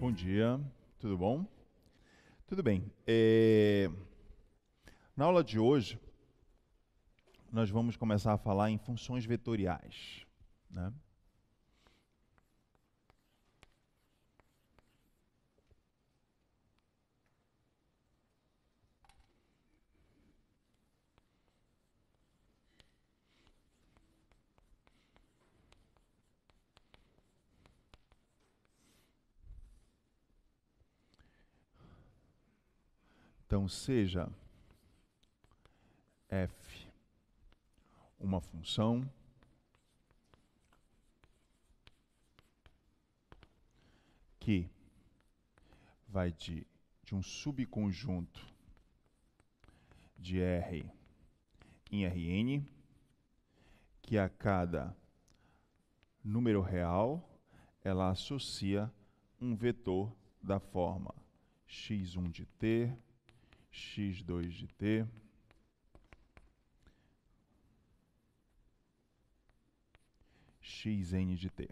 Bom dia, tudo bom? Tudo bem. É... Na aula de hoje, nós vamos começar a falar em funções vetoriais. Né? Então, seja f uma função que vai de, de um subconjunto de R em Rn, que a cada número real ela associa um vetor da forma x1 de t x2 de t. xn de t.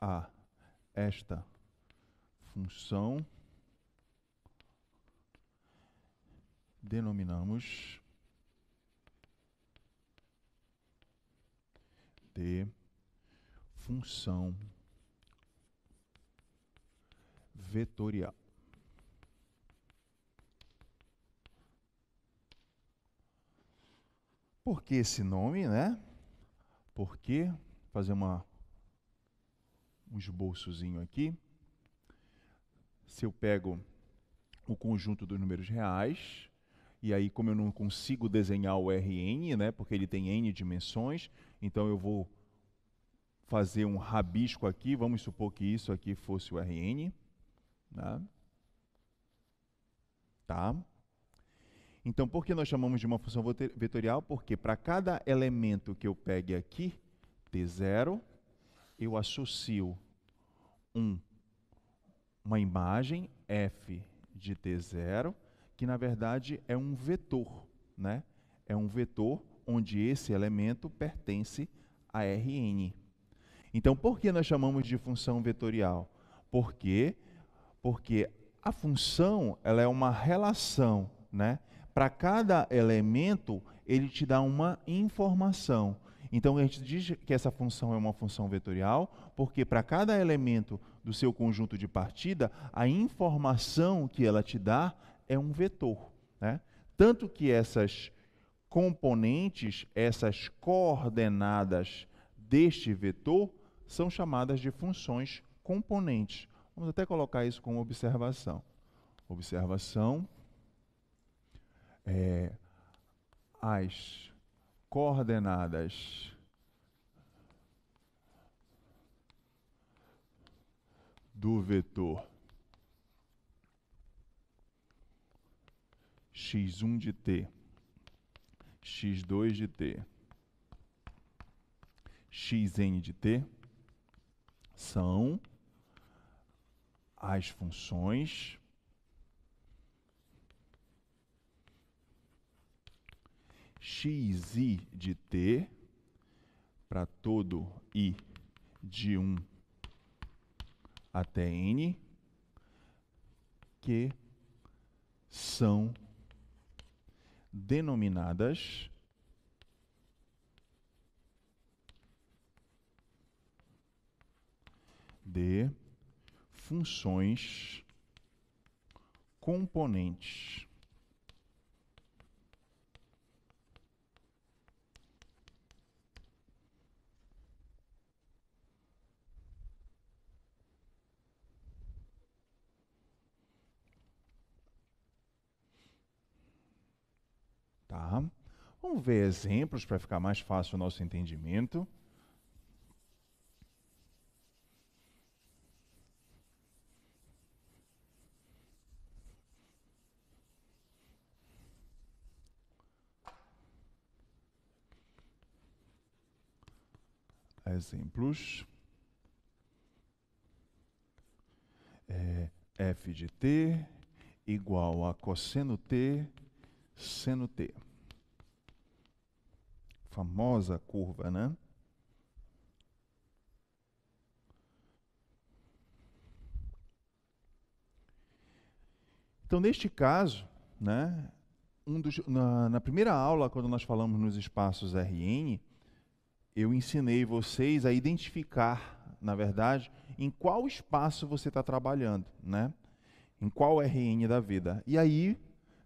A esta função denominamos de função vetorial. Por que esse nome, né? Porque, fazer uma, um esboçozinho aqui. Se eu pego o conjunto dos números reais, e aí como eu não consigo desenhar o Rn, né, porque ele tem n dimensões, então eu vou fazer um rabisco aqui, vamos supor que isso aqui fosse o Rn. Né? Tá? Então, por que nós chamamos de uma função vetorial? Porque para cada elemento que eu pegue aqui, T0, eu associo um, uma imagem F de T0, que na verdade é um vetor, né? É um vetor onde esse elemento pertence a Rn. Então, por que nós chamamos de função vetorial? Porque porque a função, ela é uma relação, né? Para cada elemento, ele te dá uma informação. Então a gente diz que essa função é uma função vetorial, porque para cada elemento do seu conjunto de partida, a informação que ela te dá é um vetor. Né? Tanto que essas componentes, essas coordenadas deste vetor, são chamadas de funções componentes. Vamos até colocar isso como observação. Observação. É, as coordenadas do vetor x1 de t, x2 de t, xn de t são as funções. x i de t para todo i de 1 até n que são denominadas de funções componentes. Tá? Vamos ver exemplos para ficar mais fácil o nosso entendimento. exemplos. É, f de t igual a cosseno t, seno t. Famosa curva, né? Então, neste caso, né, um dos, na, na primeira aula, quando nós falamos nos espaços Rn, eu ensinei vocês a identificar, na verdade, em qual espaço você está trabalhando, né? Em qual RN da vida. E aí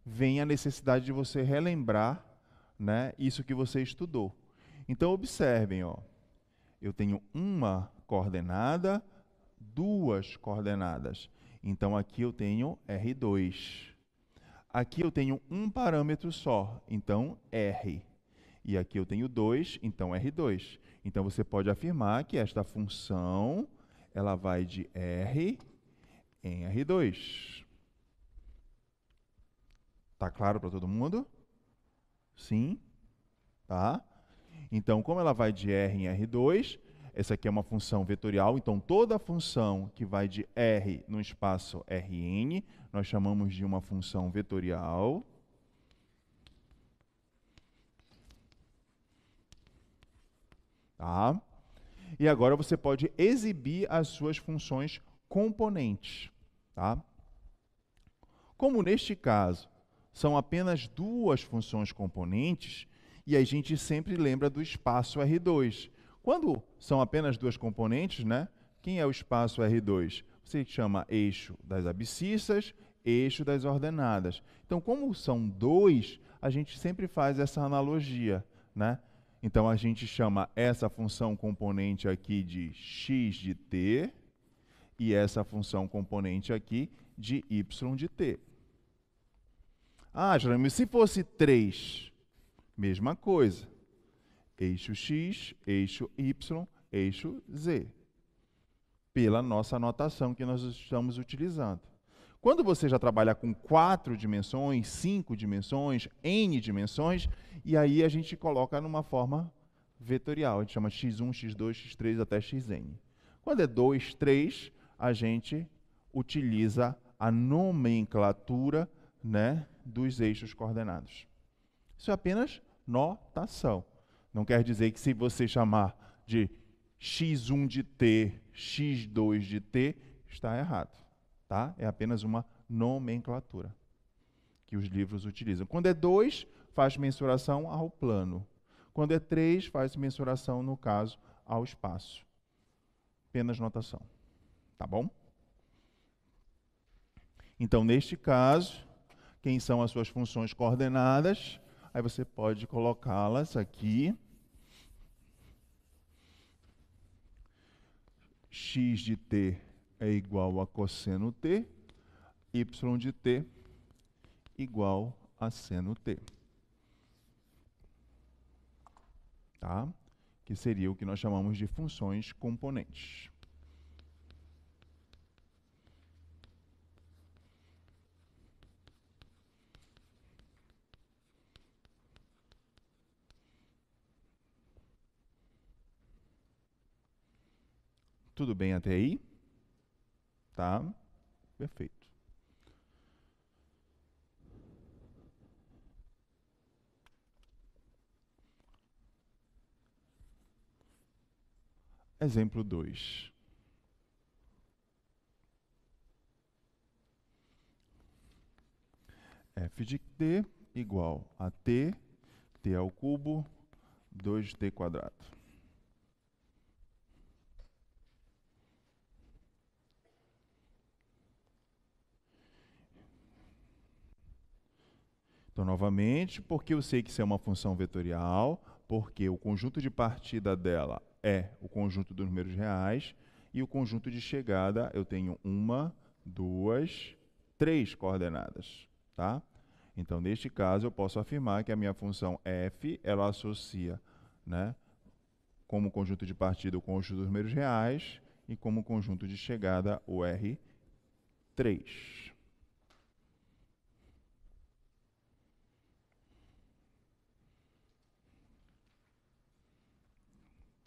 vem a necessidade de você relembrar, né? Isso que você estudou. Então observem, ó. Eu tenho uma coordenada, duas coordenadas. Então aqui eu tenho R2. Aqui eu tenho um parâmetro só, então R. E aqui eu tenho 2, então R2. Então você pode afirmar que esta função ela vai de R em R2. Tá claro para todo mundo? Sim? Tá? Então, como ela vai de R em R2, essa aqui é uma função vetorial, então toda função que vai de R no espaço Rn, nós chamamos de uma função vetorial. Tá? E agora você pode exibir as suas funções componentes. Tá? Como neste caso são apenas duas funções componentes, e a gente sempre lembra do espaço R2. Quando são apenas duas componentes, né? quem é o espaço R2? Você chama eixo das abscissas, eixo das ordenadas. Então, como são dois, a gente sempre faz essa analogia. Né? Então a gente chama essa função componente aqui de x de t e essa função componente aqui de y de t. Ah, Jerônimo, se fosse 3, mesma coisa. Eixo x, eixo y, eixo z. Pela nossa notação que nós estamos utilizando. Quando você já trabalha com quatro dimensões, cinco dimensões, n dimensões, e aí a gente coloca numa forma vetorial, a gente chama x1, x2, x3 até xn. Quando é 2, 3, a gente utiliza a nomenclatura né, dos eixos coordenados. Isso é apenas notação. Não quer dizer que se você chamar de x1 de t, x2 de t, está errado tá? É apenas uma nomenclatura que os livros utilizam. Quando é dois, faz mensuração ao plano. Quando é três, faz mensuração, no caso, ao espaço. Apenas notação. Tá bom? Então, neste caso, quem são as suas funções coordenadas? Aí você pode colocá-las aqui. x de t é igual a cosseno t, y de t igual a seno t. Tá? Que seria o que nós chamamos de funções componentes. Tudo bem até aí? Tá? Perfeito. Exemplo 2. f de t igual a t, t ao cubo, 2t quadrado. Então, novamente, porque eu sei que isso é uma função vetorial, porque o conjunto de partida dela é o conjunto dos números reais, e o conjunto de chegada eu tenho uma, duas, três coordenadas. Tá? Então, neste caso, eu posso afirmar que a minha função f ela associa né, como conjunto de partida o conjunto dos números reais e como conjunto de chegada o R3.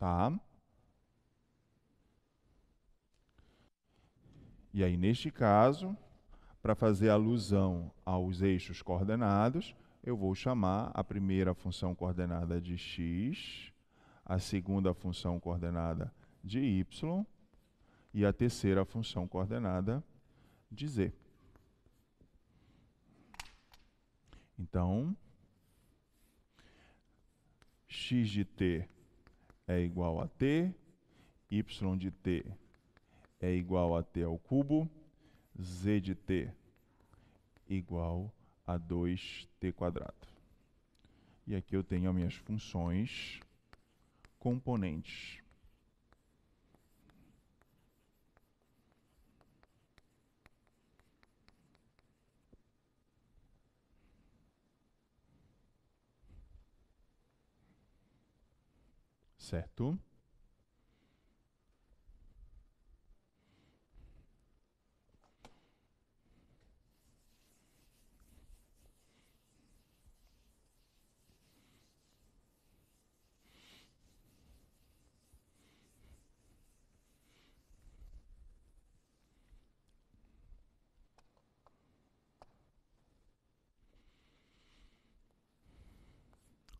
Tá? E aí, neste caso, para fazer alusão aos eixos coordenados, eu vou chamar a primeira função coordenada de x, a segunda função coordenada de y e a terceira função coordenada de z. Então, x de t é igual a t, y de t é igual a t ao cubo, z de t igual a 2t quadrado. E aqui eu tenho as minhas funções componentes. certo?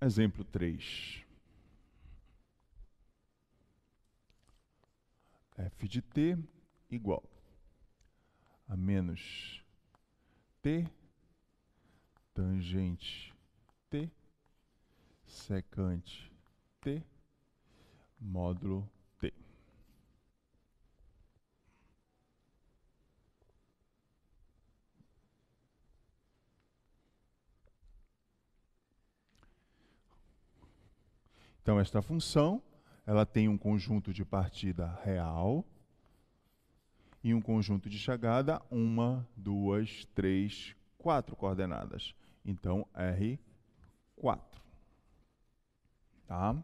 Exemplo 3. f de t igual a menos t tangente t secante t módulo t. Então esta função ela tem um conjunto de partida real e um conjunto de chegada, uma, duas, três, quatro coordenadas. Então, R4. Tá?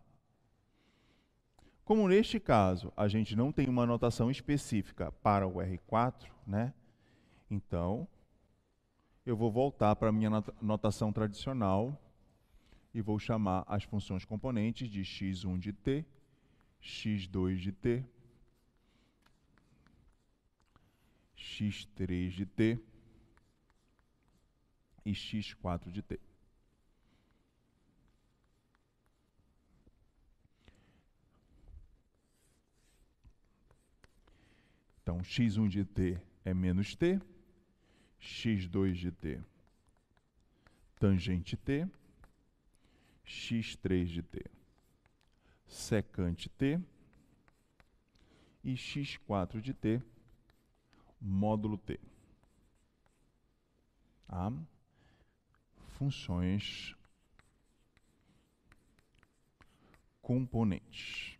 Como neste caso a gente não tem uma notação específica para o R4, né? então eu vou voltar para a minha notação tradicional e vou chamar as funções componentes de x1 de t x2 de t, x3 de t e x4 de t. Então, x1 de t é menos t, x2 de t tangente t, x3 de t secante T e x4 de T, módulo T. Tá? Funções componentes.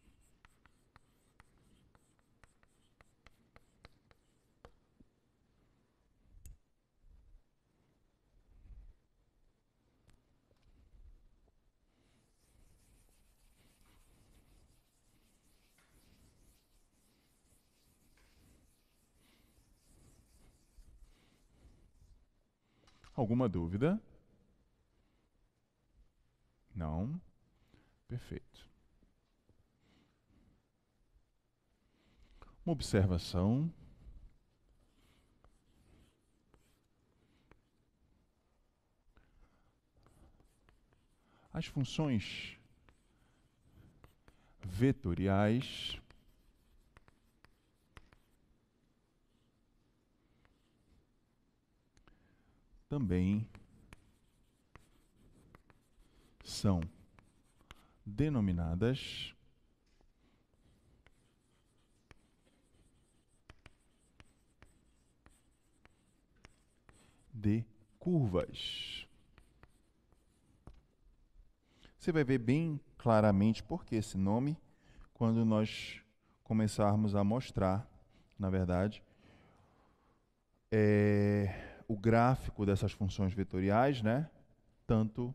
Alguma dúvida? Não? Perfeito. Uma observação. As funções vetoriais também são denominadas de curvas. Você vai ver bem claramente por que esse nome quando nós começarmos a mostrar, na verdade, é, o gráfico dessas funções vetoriais, né? tanto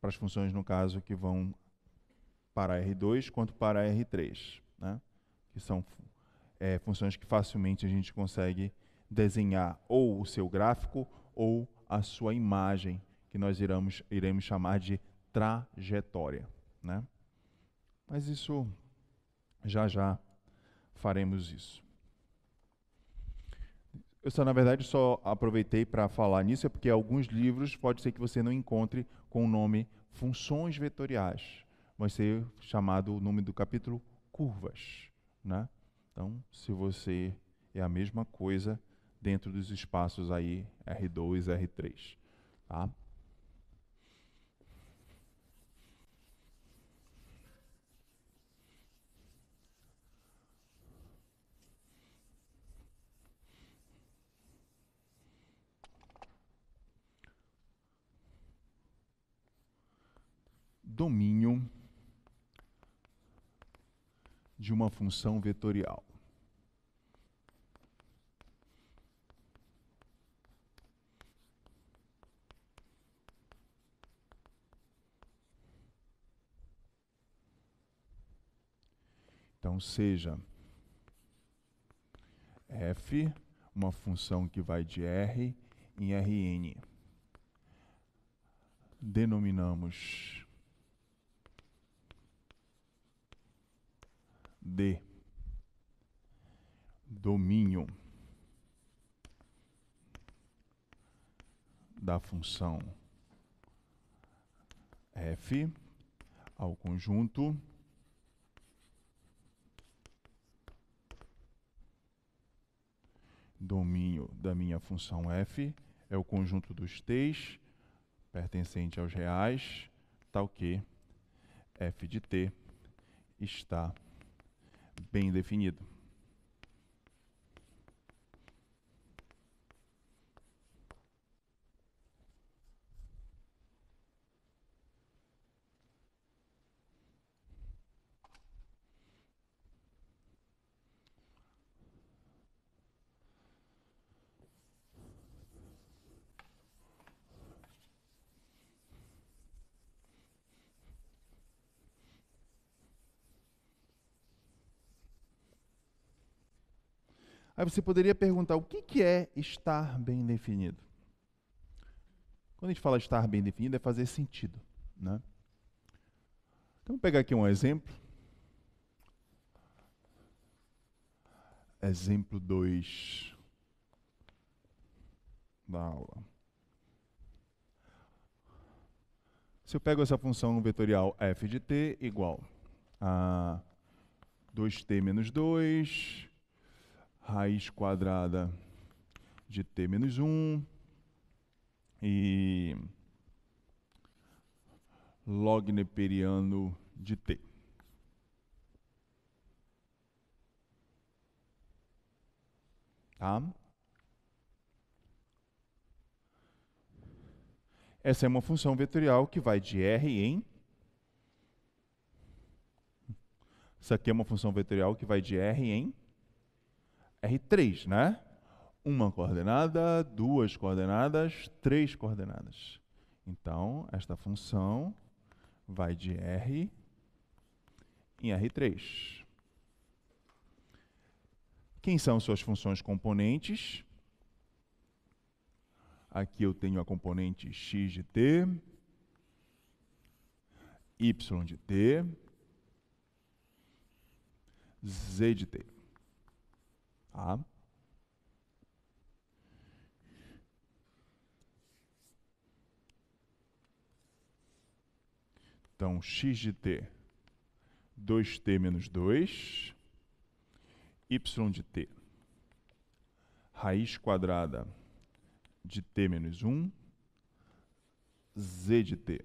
para as funções, no caso, que vão para R2, quanto para R3, né? que são é, funções que facilmente a gente consegue desenhar ou o seu gráfico ou a sua imagem, que nós iremos, iremos chamar de trajetória. Né? Mas isso, já já faremos isso. Eu só, na verdade, só aproveitei para falar nisso, é porque alguns livros pode ser que você não encontre com o nome funções vetoriais. Vai ser chamado o nome do capítulo curvas. Né? Então, se você é a mesma coisa dentro dos espaços aí R2, R3. Tá? domínio de uma função vetorial. Então, seja f uma função que vai de r em rn. Denominamos de domínio da função f ao conjunto domínio da minha função f é o conjunto dos t's pertencente aos reais, tal que f de t está bem definido. Aí você poderia perguntar: o que, que é estar bem definido? Quando a gente fala estar bem definido, é fazer sentido. Né? Então, Vamos pegar aqui um exemplo. Exemplo 2 da aula. Se eu pego essa função vetorial f de t igual a 2t menos 2, raiz quadrada de t menos 1 e log neperiano de t. Tá? Essa é uma função vetorial que vai de R em. Isso aqui é uma função vetorial que vai de R em R3, né? Uma coordenada, duas coordenadas, três coordenadas. Então, esta função vai de R em R3. Quem são suas funções componentes? Aqui eu tenho a componente x de t, y de t, z de t. Tá? Então, x de t, 2t menos 2, y de t, raiz quadrada de t menos 1, z de t,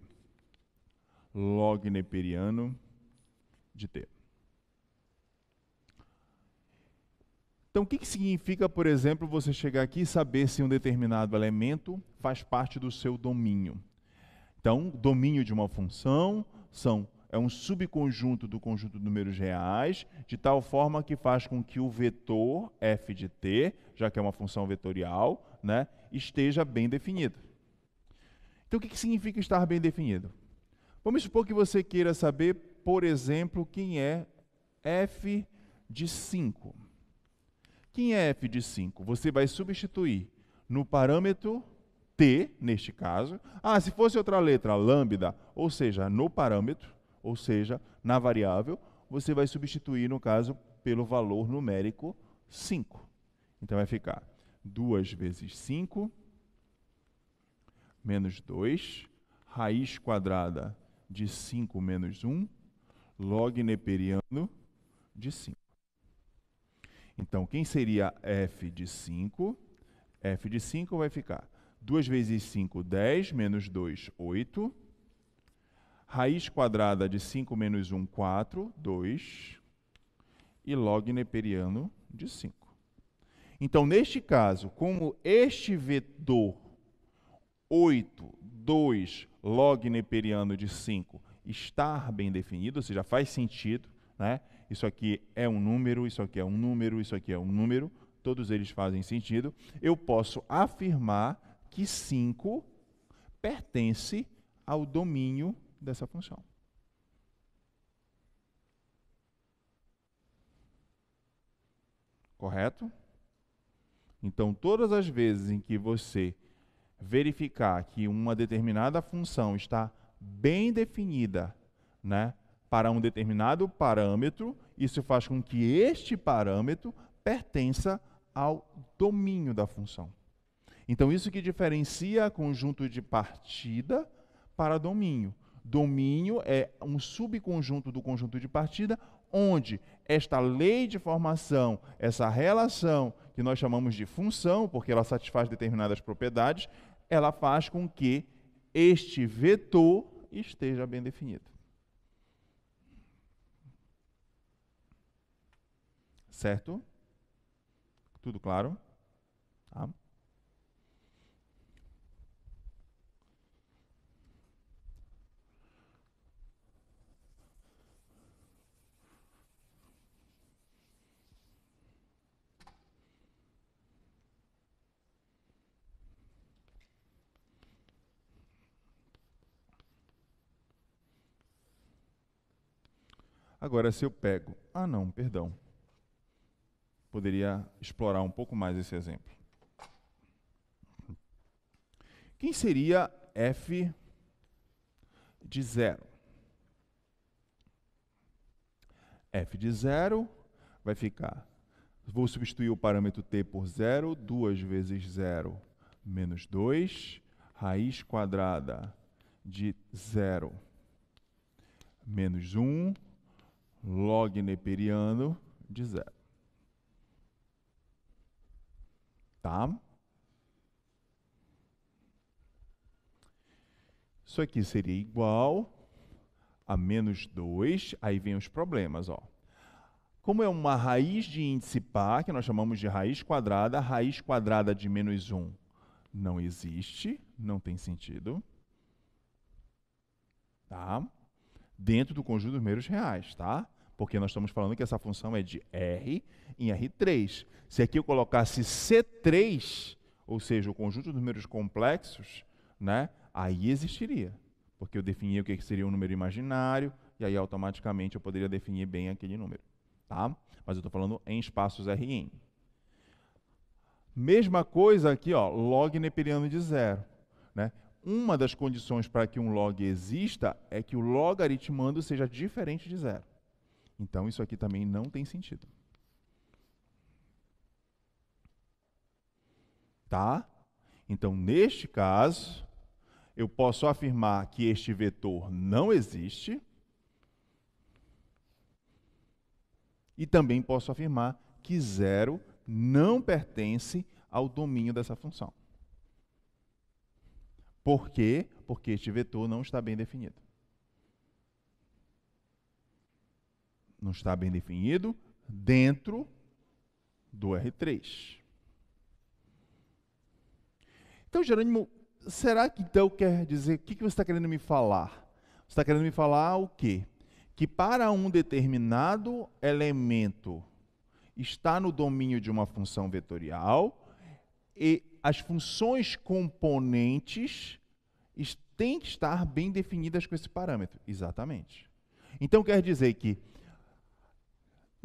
log neperiano de t. Então, o que, que significa, por exemplo, você chegar aqui e saber se um determinado elemento faz parte do seu domínio? Então, domínio de uma função são, é um subconjunto do conjunto de números reais, de tal forma que faz com que o vetor f de t, já que é uma função vetorial, né, esteja bem definido. Então, o que, que significa estar bem definido? Vamos supor que você queira saber, por exemplo, quem é f de 5. Quem é f de 5? Você vai substituir no parâmetro t, neste caso. Ah, se fosse outra letra, lambda, ou seja, no parâmetro, ou seja, na variável, você vai substituir, no caso, pelo valor numérico 5. Então vai ficar 2 vezes 5 menos 2, raiz quadrada de 5 menos 1, log neperiano de 5. Então, quem seria f de 5? f de 5 vai ficar 2 vezes 5, 10, menos 2, 8. Raiz quadrada de 5 menos 1, 4, 2. E log neperiano de 5. Então, neste caso, como este vetor 8, 2, log neperiano de 5 está bem definido, ou seja, faz sentido, né? isso aqui é um número, isso aqui é um número, isso aqui é um número, todos eles fazem sentido, eu posso afirmar que 5 pertence ao domínio dessa função. Correto? Então, todas as vezes em que você verificar que uma determinada função está bem definida, né, para um determinado parâmetro, isso faz com que este parâmetro pertença ao domínio da função. Então, isso que diferencia conjunto de partida para domínio. Domínio é um subconjunto do conjunto de partida, onde esta lei de formação, essa relação que nós chamamos de função, porque ela satisfaz determinadas propriedades, ela faz com que este vetor esteja bem definido. Certo? Tudo claro? Tá? Agora, se eu pego. Ah, não, perdão poderia explorar um pouco mais esse exemplo. Quem seria f de zero? f de zero vai ficar, vou substituir o parâmetro t por zero, 2 vezes zero menos 2, raiz quadrada de zero menos 1, um, log neperiano de zero. Tá? Isso aqui seria igual a menos 2, aí vem os problemas. Ó. Como é uma raiz de índice par, que nós chamamos de raiz quadrada, raiz quadrada de menos 1 não existe, não tem sentido. Tá? Dentro do conjunto dos números reais, tá? Porque nós estamos falando que essa função é de R em R3. Se aqui eu colocasse C3, ou seja, o conjunto de números complexos, né, aí existiria. Porque eu definia o que seria um número imaginário, e aí automaticamente eu poderia definir bem aquele número. Tá? Mas eu estou falando em espaços Rn. Mesma coisa aqui, ó, log neperiano de zero. Né? Uma das condições para que um log exista é que o logaritmando seja diferente de zero. Então isso aqui também não tem sentido. Tá? Então, neste caso, eu posso afirmar que este vetor não existe. E também posso afirmar que zero não pertence ao domínio dessa função. Por quê? Porque este vetor não está bem definido. não está bem definido, dentro do R3. Então, Jerônimo, será que então quer dizer, o que, que você está querendo me falar? Você está querendo me falar o quê? Que para um determinado elemento está no domínio de uma função vetorial e as funções componentes têm que estar bem definidas com esse parâmetro. Exatamente. Então quer dizer que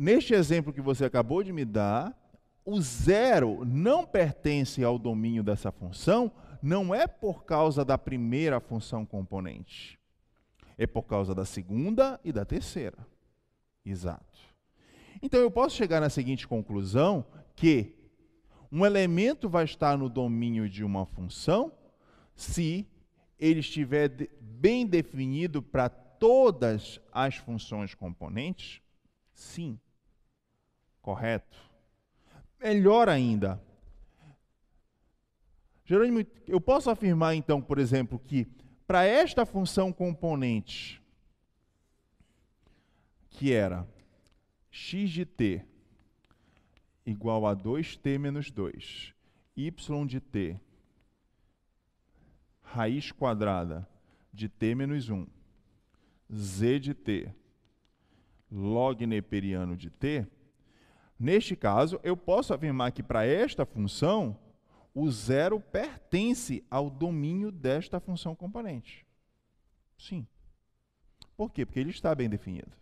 Neste exemplo que você acabou de me dar, o zero não pertence ao domínio dessa função, não é por causa da primeira função componente. É por causa da segunda e da terceira. Exato. Então eu posso chegar na seguinte conclusão que um elemento vai estar no domínio de uma função se ele estiver de, bem definido para todas as funções componentes? Sim. Correto? Melhor ainda. Jerônimo, eu posso afirmar então, por exemplo, que para esta função componente, que era x de t igual a 2t menos 2, y de t raiz quadrada de t menos 1, z de t log neperiano de t, Neste caso, eu posso afirmar que para esta função, o zero pertence ao domínio desta função componente. Sim. Por quê? Porque ele está bem definido.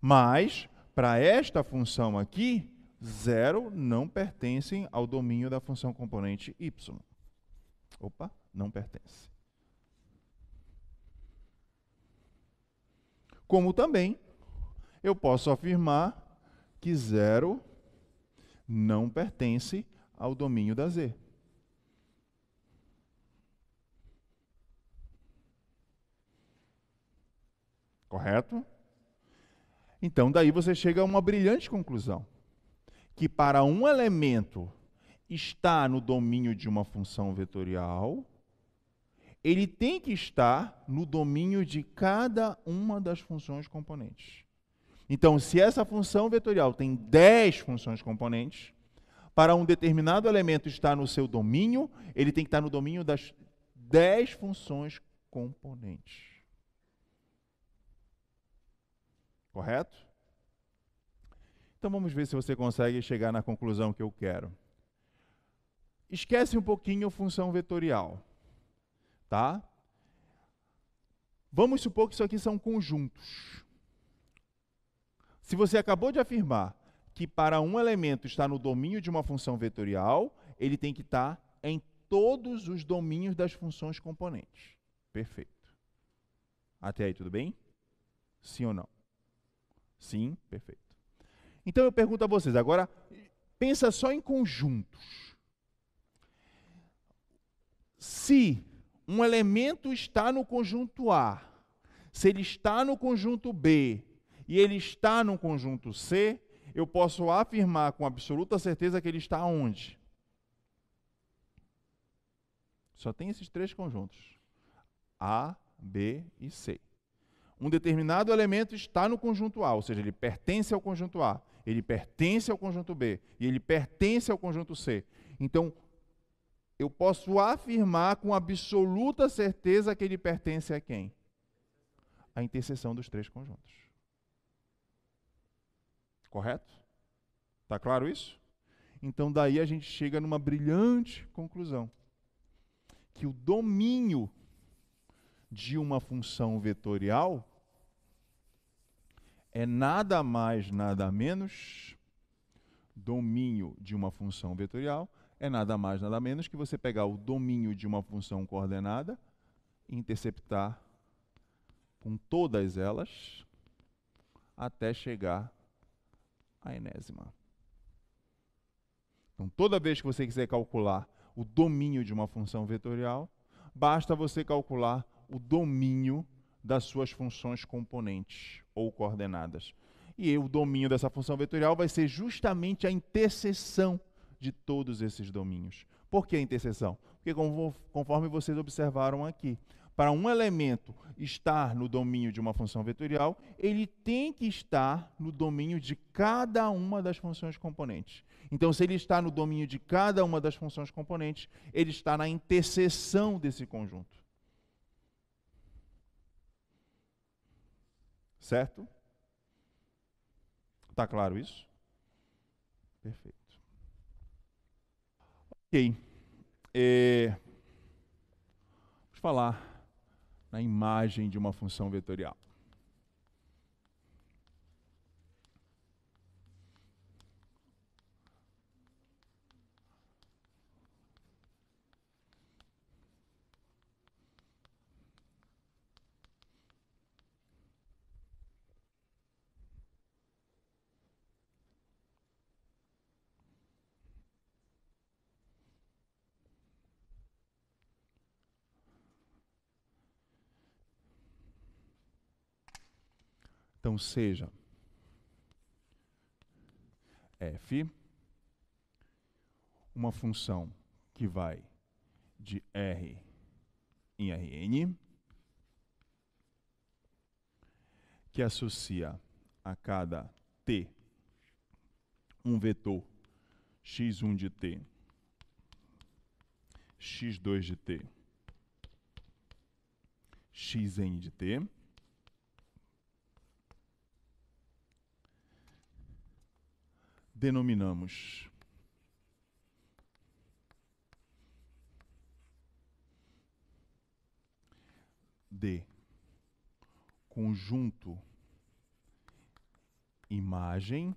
Mas, para esta função aqui, zero não pertence ao domínio da função componente y. Opa, não pertence. Como também eu posso afirmar que zero não pertence ao domínio da Z. Correto? Então, daí você chega a uma brilhante conclusão: que para um elemento estar no domínio de uma função vetorial, ele tem que estar no domínio de cada uma das funções componentes. Então, se essa função vetorial tem 10 funções componentes, para um determinado elemento estar no seu domínio, ele tem que estar no domínio das 10 funções componentes. Correto? Então vamos ver se você consegue chegar na conclusão que eu quero. Esquece um pouquinho a função vetorial, tá? Vamos supor que isso aqui são conjuntos. Se você acabou de afirmar que para um elemento estar no domínio de uma função vetorial, ele tem que estar em todos os domínios das funções componentes. Perfeito. Até aí tudo bem? Sim ou não? Sim, perfeito. Então eu pergunto a vocês agora, pensa só em conjuntos. Se um elemento está no conjunto A, se ele está no conjunto B, e ele está no conjunto C, eu posso afirmar com absoluta certeza que ele está onde? Só tem esses três conjuntos: A, B e C. Um determinado elemento está no conjunto A, ou seja, ele pertence ao conjunto A, ele pertence ao conjunto B e ele pertence ao conjunto C. Então, eu posso afirmar com absoluta certeza que ele pertence a quem? A interseção dos três conjuntos. Correto? Está claro isso? Então, daí a gente chega numa brilhante conclusão: que o domínio de uma função vetorial é nada mais, nada menos. Domínio de uma função vetorial é nada mais, nada menos que você pegar o domínio de uma função coordenada e interceptar com todas elas até chegar a enésima. Então, toda vez que você quiser calcular o domínio de uma função vetorial, basta você calcular o domínio das suas funções componentes ou coordenadas. E o domínio dessa função vetorial vai ser justamente a interseção de todos esses domínios. Por que a interseção? Porque conforme vocês observaram aqui, para um elemento estar no domínio de uma função vetorial, ele tem que estar no domínio de cada uma das funções componentes. Então, se ele está no domínio de cada uma das funções componentes, ele está na interseção desse conjunto. Certo? Está claro isso? Perfeito. Ok. É... Vamos falar na imagem de uma função vetorial. seja f uma função que vai de r em Rn, que associa a cada t um vetor x1 de t, x2 de t, xn de t, denominamos. de conjunto imagem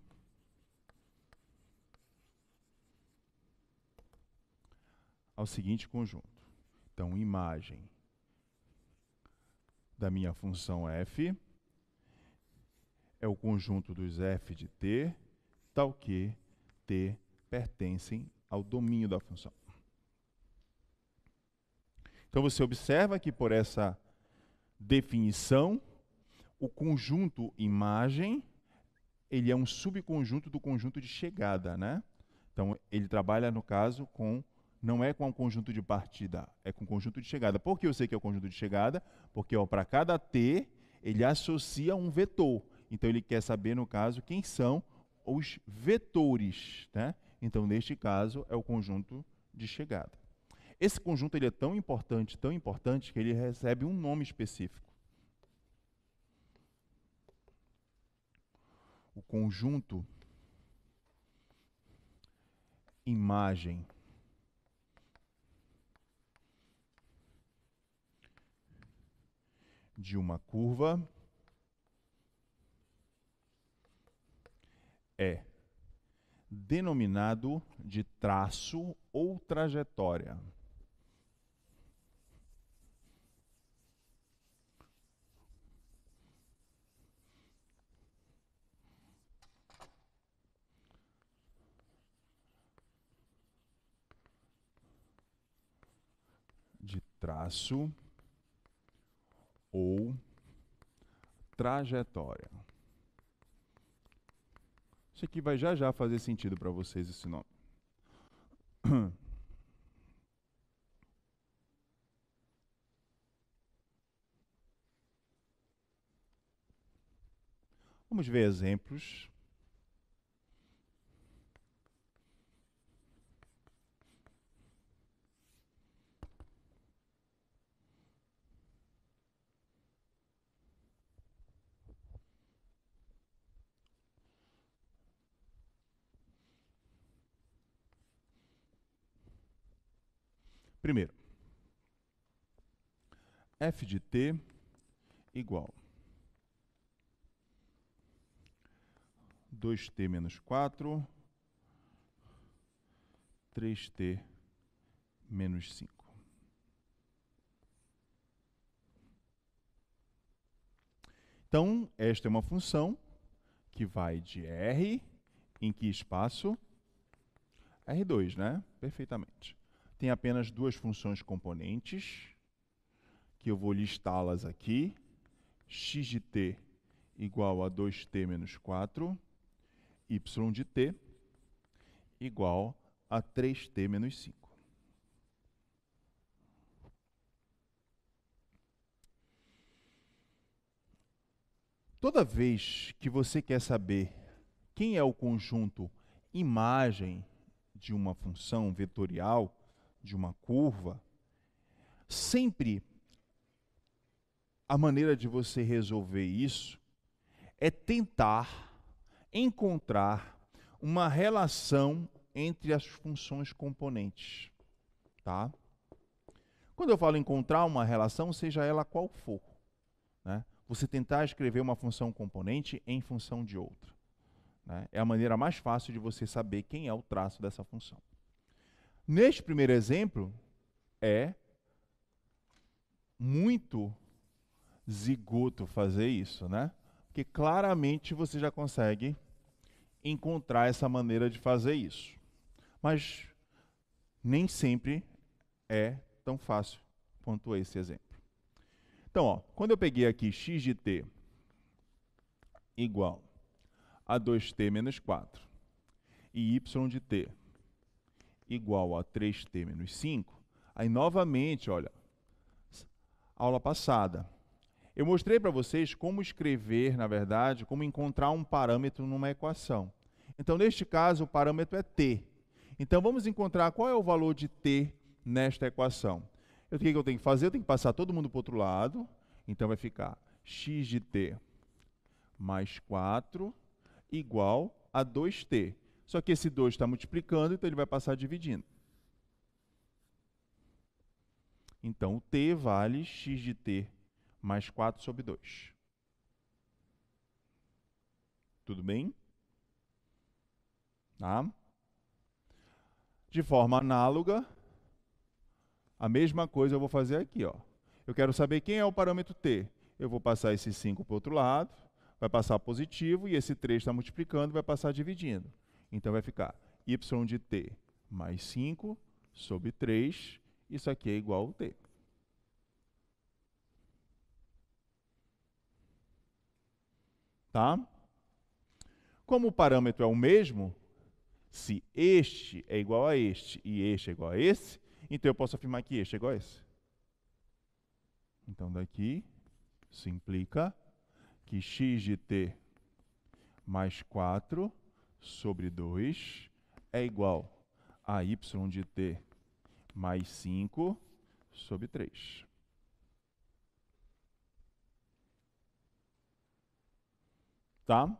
ao seguinte conjunto. Então, imagem da minha função f é o conjunto dos f de t tal que T pertencem ao domínio da função. Então você observa que por essa definição, o conjunto imagem, ele é um subconjunto do conjunto de chegada, né? Então ele trabalha no caso com não é com o um conjunto de partida, é com o um conjunto de chegada. Por que eu sei que é o um conjunto de chegada? Porque para cada T, ele associa um vetor. Então ele quer saber, no caso, quem são os vetores. Né? Então, neste caso, é o conjunto de chegada. Esse conjunto ele é tão importante, tão importante, que ele recebe um nome específico. O conjunto imagem de uma curva é denominado de traço ou trajetória. de traço ou trajetória. Isso aqui vai já já fazer sentido para vocês, esse nome. Vamos ver exemplos Primeiro, f de t igual 2t menos 4, 3t menos 5. Então, esta é uma função que vai de R em que espaço? R2, né? Perfeitamente tem apenas duas funções componentes, que eu vou listá-las aqui, x de t igual a 2t menos 4, y de t igual a 3t menos 5. Toda vez que você quer saber quem é o conjunto imagem de uma função vetorial, de uma curva, sempre a maneira de você resolver isso é tentar encontrar uma relação entre as funções componentes, tá? Quando eu falo encontrar uma relação, seja ela qual for, né? Você tentar escrever uma função componente em função de outra, né? É a maneira mais fácil de você saber quem é o traço dessa função. Neste primeiro exemplo, é muito zigoto fazer isso, né? Porque claramente você já consegue encontrar essa maneira de fazer isso. Mas nem sempre é tão fácil quanto esse exemplo. Então, ó, quando eu peguei aqui x de t igual a 2t menos 4 e y de t igual a 3t menos 5, aí novamente, olha, aula passada, eu mostrei para vocês como escrever, na verdade, como encontrar um parâmetro numa equação. Então, neste caso, o parâmetro é t. Então, vamos encontrar qual é o valor de t nesta equação. O que eu tenho que fazer? Eu tenho que passar todo mundo para o outro lado. Então, vai ficar x de t mais 4 igual a 2t. Só que esse 2 está multiplicando, então ele vai passar dividindo. Então, o t vale x de t mais 4 sobre 2. Tudo bem? Tá? De forma análoga, a mesma coisa eu vou fazer aqui. Ó. Eu quero saber quem é o parâmetro t. Eu vou passar esse 5 para o outro lado, vai passar positivo, e esse 3 está multiplicando, vai passar dividindo. Então vai ficar y de t mais 5 sobre 3, isso aqui é igual a t. Tá? Como o parâmetro é o mesmo, se este é igual a este e este é igual a esse, então eu posso afirmar que este é igual a esse. Então daqui, se implica que x de t mais 4 sobre 2 é igual a y de t mais 5 sobre 3. Tá?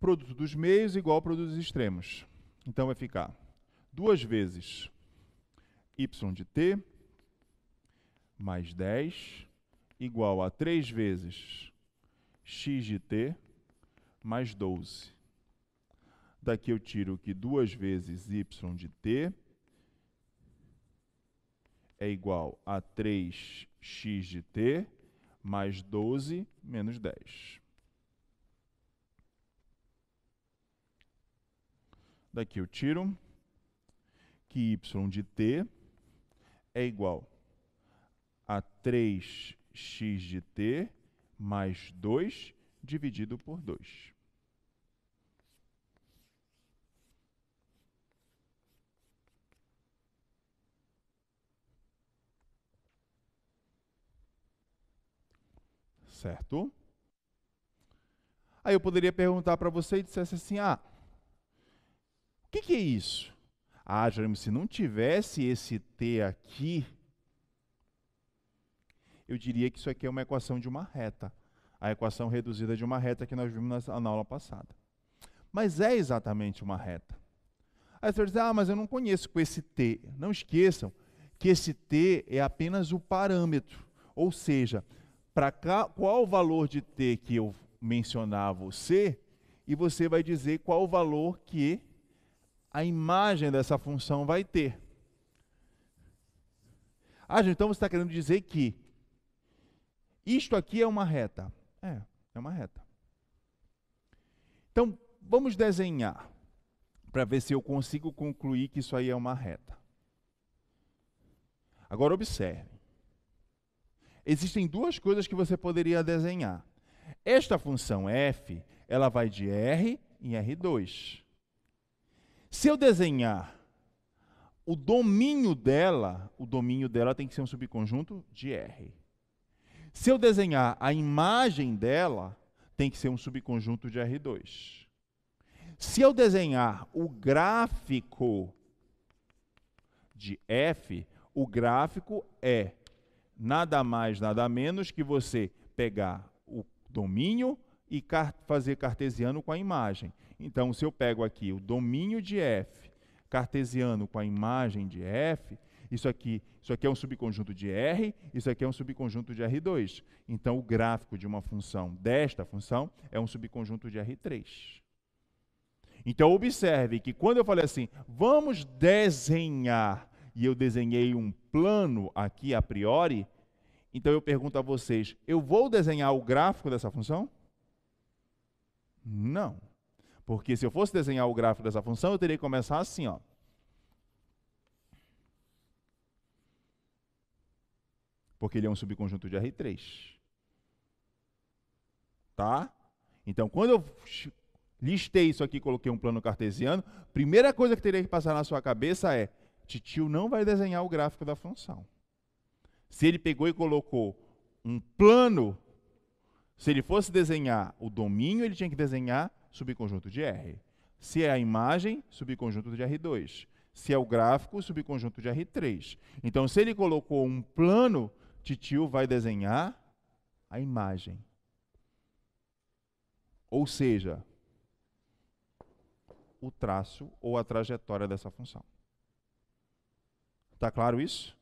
Produto dos meios igual ao produto dos extremos. Então vai ficar duas vezes y de t mais 10 igual a 3 vezes x de t mais 12. Daqui eu tiro que 2 vezes y de t é igual a 3x de t mais 12 menos 10. Daqui eu tiro que y de t é igual a três x de t mais 2 dividido por 2. Certo? Aí eu poderia perguntar para você e dissesse assim: ah, o que, que é isso? Ah, Jeremy, se não tivesse esse t aqui, eu diria que isso aqui é uma equação de uma reta. A equação reduzida de uma reta que nós vimos na, aula passada. Mas é exatamente uma reta. Aí você vai dizer, ah, mas eu não conheço com esse t. Não esqueçam que esse t é apenas o parâmetro. Ou seja, para qual valor de t que eu mencionar você, e você vai dizer qual o valor que a imagem dessa função vai ter. Ah, então você está querendo dizer que isto aqui é uma reta. É, é uma reta. Então, vamos desenhar para ver se eu consigo concluir que isso aí é uma reta. Agora observe. Existem duas coisas que você poderia desenhar. Esta função f, ela vai de r em r2. Se eu desenhar o domínio dela, o domínio dela tem que ser um subconjunto de r. Se eu desenhar a imagem dela, tem que ser um subconjunto de R2. Se eu desenhar o gráfico de F, o gráfico é nada mais, nada menos que você pegar o domínio e car fazer cartesiano com a imagem. Então, se eu pego aqui o domínio de F cartesiano com a imagem de F, isso aqui, isso aqui é um subconjunto de R, isso aqui é um subconjunto de R2. Então, o gráfico de uma função desta função é um subconjunto de R3. Então, observe que quando eu falei assim, vamos desenhar, e eu desenhei um plano aqui a priori, então eu pergunto a vocês, eu vou desenhar o gráfico dessa função? Não. Porque se eu fosse desenhar o gráfico dessa função, eu teria que começar assim, ó. porque ele é um subconjunto de R3. Tá? Então, quando eu listei isso aqui, coloquei um plano cartesiano, primeira coisa que teria que passar na sua cabeça é: Titio não vai desenhar o gráfico da função. Se ele pegou e colocou um plano, se ele fosse desenhar o domínio, ele tinha que desenhar subconjunto de R. Se é a imagem, subconjunto de R2. Se é o gráfico, subconjunto de R3. Então, se ele colocou um plano, titio vai desenhar a imagem. Ou seja, o traço ou a trajetória dessa função. Está claro isso?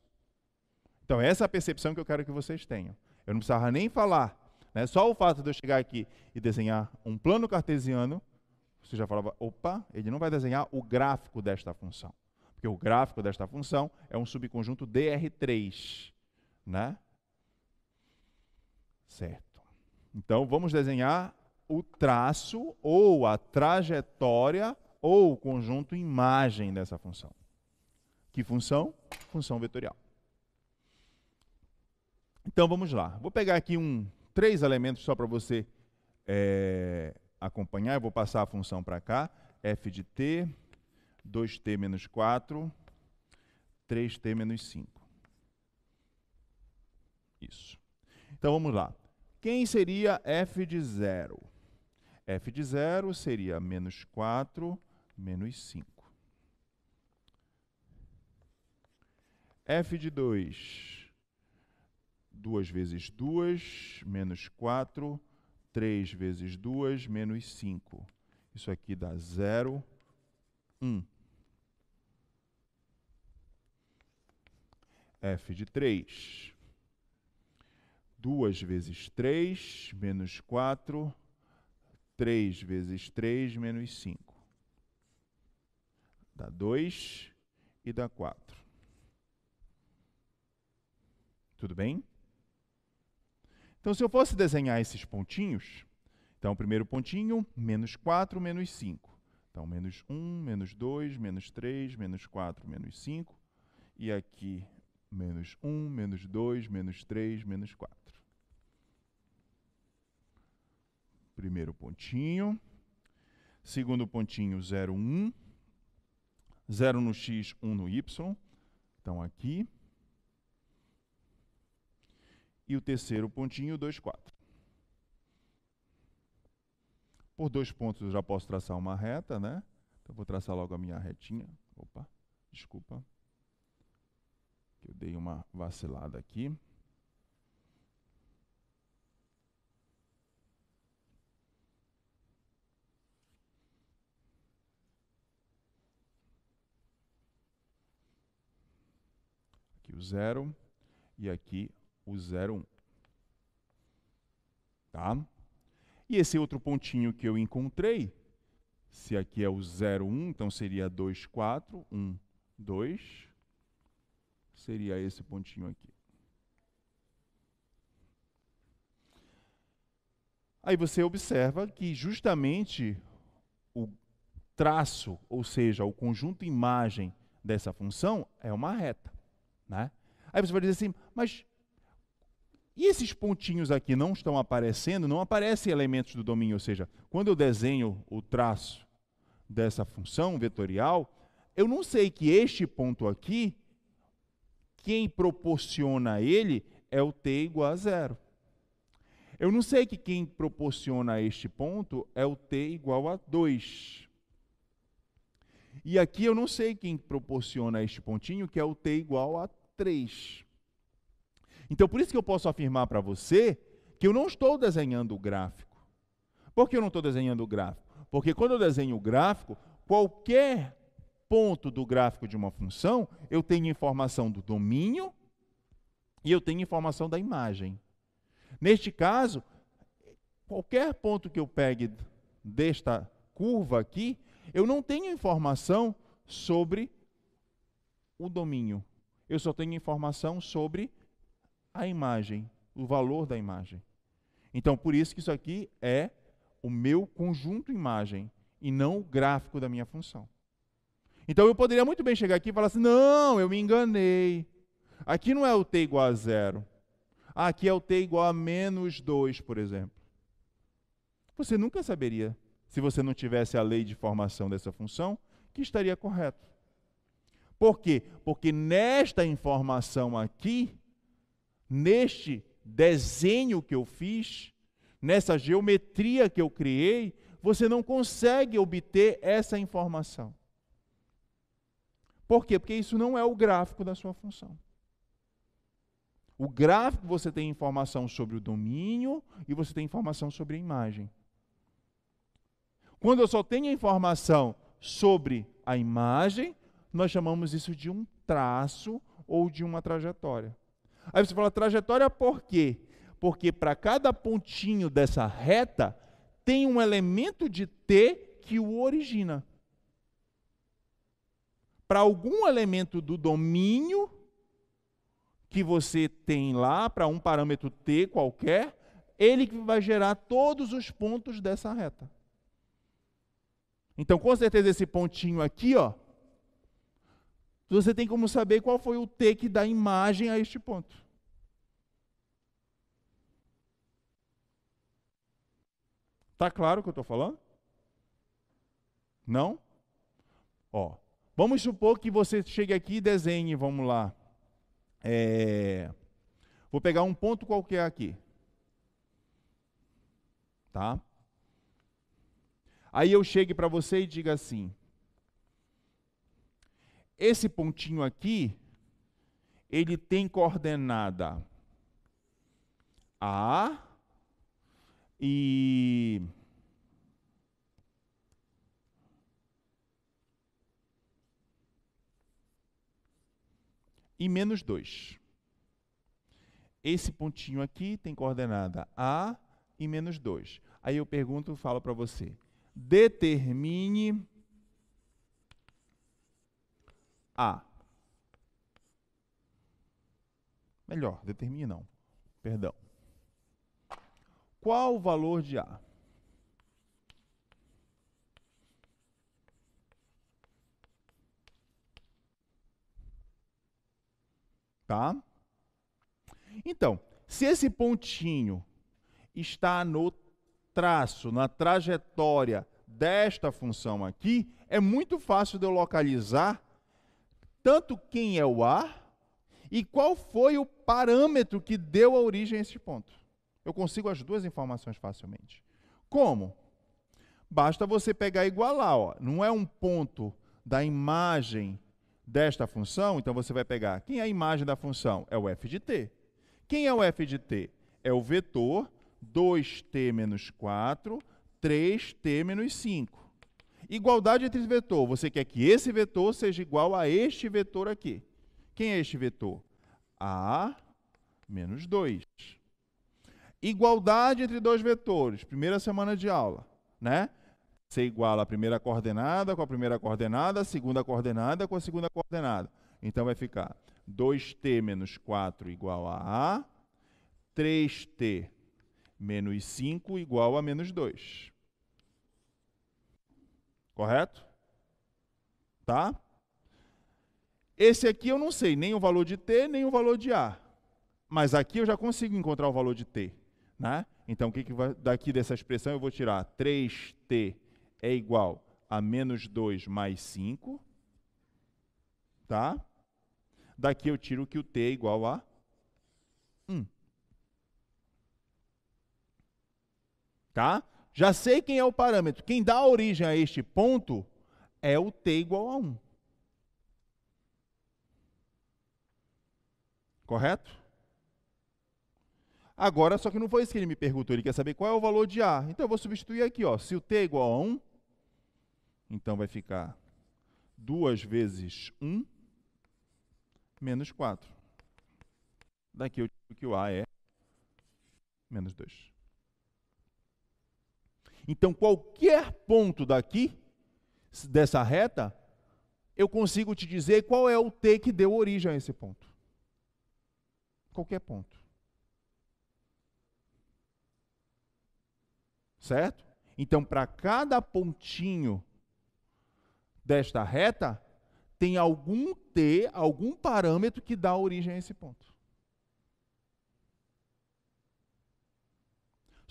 Então, essa é a percepção que eu quero que vocês tenham. Eu não precisava nem falar. Né? Só o fato de eu chegar aqui e desenhar um plano cartesiano, você já falava, opa, ele não vai desenhar o gráfico desta função. Porque o gráfico desta função é um subconjunto DR3 né? Certo. Então vamos desenhar o traço ou a trajetória ou o conjunto imagem dessa função. Que função? Função vetorial. Então vamos lá. Vou pegar aqui um, três elementos só para você é, acompanhar. Eu vou passar a função para cá. f de t, 2t menos 4, 3t menos 5 isso. Então vamos lá. Quem seria f de zero f de zero seria menos 4 menos 5. f de 2, 2 vezes 2, menos 4, 3 vezes 2, menos 5. Isso aqui dá 0, 1. Um. f de 3, 2 vezes 3 menos 4, 3 vezes 3 menos 5. Dá 2 e dá 4. Tudo bem? Então, se eu fosse desenhar esses pontinhos, então, o primeiro pontinho, menos 4, menos 5. Então, menos 1, menos 2, menos 3, menos 4, menos 5. E aqui, menos 1, menos 2, menos 3, menos 4. Primeiro pontinho. Segundo pontinho, 0, 1. 0 no x, 1 no y. Então, aqui. E o terceiro pontinho, 2, 4. Por dois pontos eu já posso traçar uma reta, né? Então, vou traçar logo a minha retinha. Opa, desculpa. Eu dei uma vacilada aqui. Aqui o 0 e aqui o 0,1. Um. Tá? E esse outro pontinho que eu encontrei, se aqui é o 0,1, um, então seria 2, 4, 1, 2. Seria esse pontinho aqui. Aí você observa que justamente o traço, ou seja, o conjunto imagem dessa função é uma reta. Né? Aí você vai dizer assim, mas e esses pontinhos aqui não estão aparecendo? Não aparecem elementos do domínio, ou seja, quando eu desenho o traço dessa função vetorial, eu não sei que este ponto aqui, quem proporciona ele é o t igual a zero. Eu não sei que quem proporciona este ponto é o t igual a 2. E aqui eu não sei quem proporciona este pontinho, que é o t igual a 3. Então, por isso que eu posso afirmar para você que eu não estou desenhando o gráfico. Por que eu não estou desenhando o gráfico? Porque quando eu desenho o gráfico, qualquer ponto do gráfico de uma função, eu tenho informação do domínio e eu tenho informação da imagem. Neste caso, qualquer ponto que eu pegue desta curva aqui, eu não tenho informação sobre o domínio eu só tenho informação sobre a imagem, o valor da imagem. Então, por isso que isso aqui é o meu conjunto imagem e não o gráfico da minha função. Então, eu poderia muito bem chegar aqui e falar assim: não, eu me enganei. Aqui não é o t igual a zero. Aqui é o t igual a menos 2, por exemplo. Você nunca saberia se você não tivesse a lei de formação dessa função que estaria correto. Por quê? Porque nesta informação aqui, neste desenho que eu fiz, nessa geometria que eu criei, você não consegue obter essa informação. Por quê? Porque isso não é o gráfico da sua função. O gráfico você tem informação sobre o domínio e você tem informação sobre a imagem. Quando eu só tenho informação sobre a imagem, nós chamamos isso de um traço ou de uma trajetória. Aí você fala, trajetória por quê? Porque para cada pontinho dessa reta tem um elemento de T que o origina. Para algum elemento do domínio que você tem lá, para um parâmetro T qualquer, ele que vai gerar todos os pontos dessa reta. Então, com certeza, esse pontinho aqui, ó, você tem como saber qual foi o take da imagem a este ponto. Tá claro o que eu estou falando? Não? Ó, vamos supor que você chegue aqui e desenhe, vamos lá. É, vou pegar um ponto qualquer aqui. Tá? Aí eu chegue para você e diga assim: esse pontinho aqui, ele tem coordenada A e e menos 2. Esse pontinho aqui tem coordenada A e menos 2. Aí eu pergunto, falo para você, determine a. Melhor, determine não. Perdão. Qual o valor de A? Tá? Então, se esse pontinho está no traço, na trajetória desta função aqui, é muito fácil de eu localizar tanto quem é o A e qual foi o parâmetro que deu a origem a esse ponto. Eu consigo as duas informações facilmente. Como? Basta você pegar e igualar. Ó. Não é um ponto da imagem desta função, então você vai pegar quem é a imagem da função? É o f de t. Quem é o f de t? É o vetor 2t menos 4, 3t menos 5. Igualdade entre vetor. Você quer que esse vetor seja igual a este vetor aqui. Quem é este vetor? A menos 2. Igualdade entre dois vetores. Primeira semana de aula, né? ser igual a primeira coordenada com a primeira coordenada, a segunda coordenada com a segunda coordenada. Então vai ficar 2t menos 4 igual a A, 3t menos 5 igual a menos 2. Correto? Tá? Esse aqui eu não sei nem o valor de T, nem o valor de A. Mas aqui eu já consigo encontrar o valor de T. Né? Então, o que, que vai, daqui dessa expressão eu vou tirar? 3T é igual a menos 2 mais 5. Tá? Daqui eu tiro que o T é igual a 1. Tá? Já sei quem é o parâmetro. Quem dá origem a este ponto é o t igual a 1. Correto? Agora, só que não foi isso que ele me perguntou. Ele quer saber qual é o valor de A. Então, eu vou substituir aqui. Ó. Se o t é igual a 1, então vai ficar 2 vezes 1 menos 4. Daqui eu digo que o A é menos 2. Então, qualquer ponto daqui, dessa reta, eu consigo te dizer qual é o T que deu origem a esse ponto. Qualquer ponto. Certo? Então, para cada pontinho desta reta, tem algum T, algum parâmetro que dá origem a esse ponto.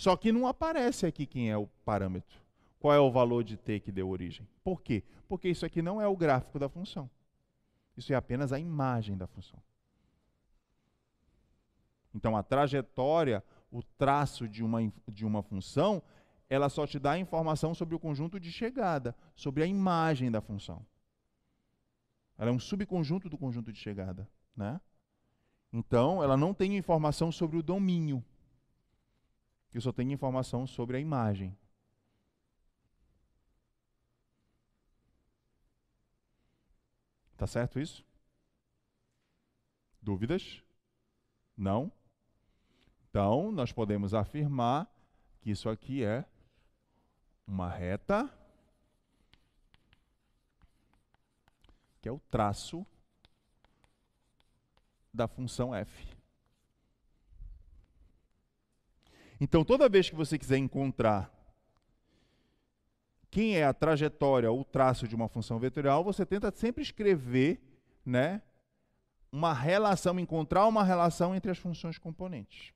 Só que não aparece aqui quem é o parâmetro. Qual é o valor de t que deu origem? Por quê? Porque isso aqui não é o gráfico da função. Isso é apenas a imagem da função. Então, a trajetória, o traço de uma, de uma função, ela só te dá informação sobre o conjunto de chegada, sobre a imagem da função. Ela é um subconjunto do conjunto de chegada. Né? Então, ela não tem informação sobre o domínio. Eu só tenho informação sobre a imagem. Tá certo isso? Dúvidas? Não? Então, nós podemos afirmar que isso aqui é uma reta, que é o traço da função f. Então, toda vez que você quiser encontrar quem é a trajetória ou traço de uma função vetorial, você tenta sempre escrever, né, uma relação, encontrar uma relação entre as funções componentes.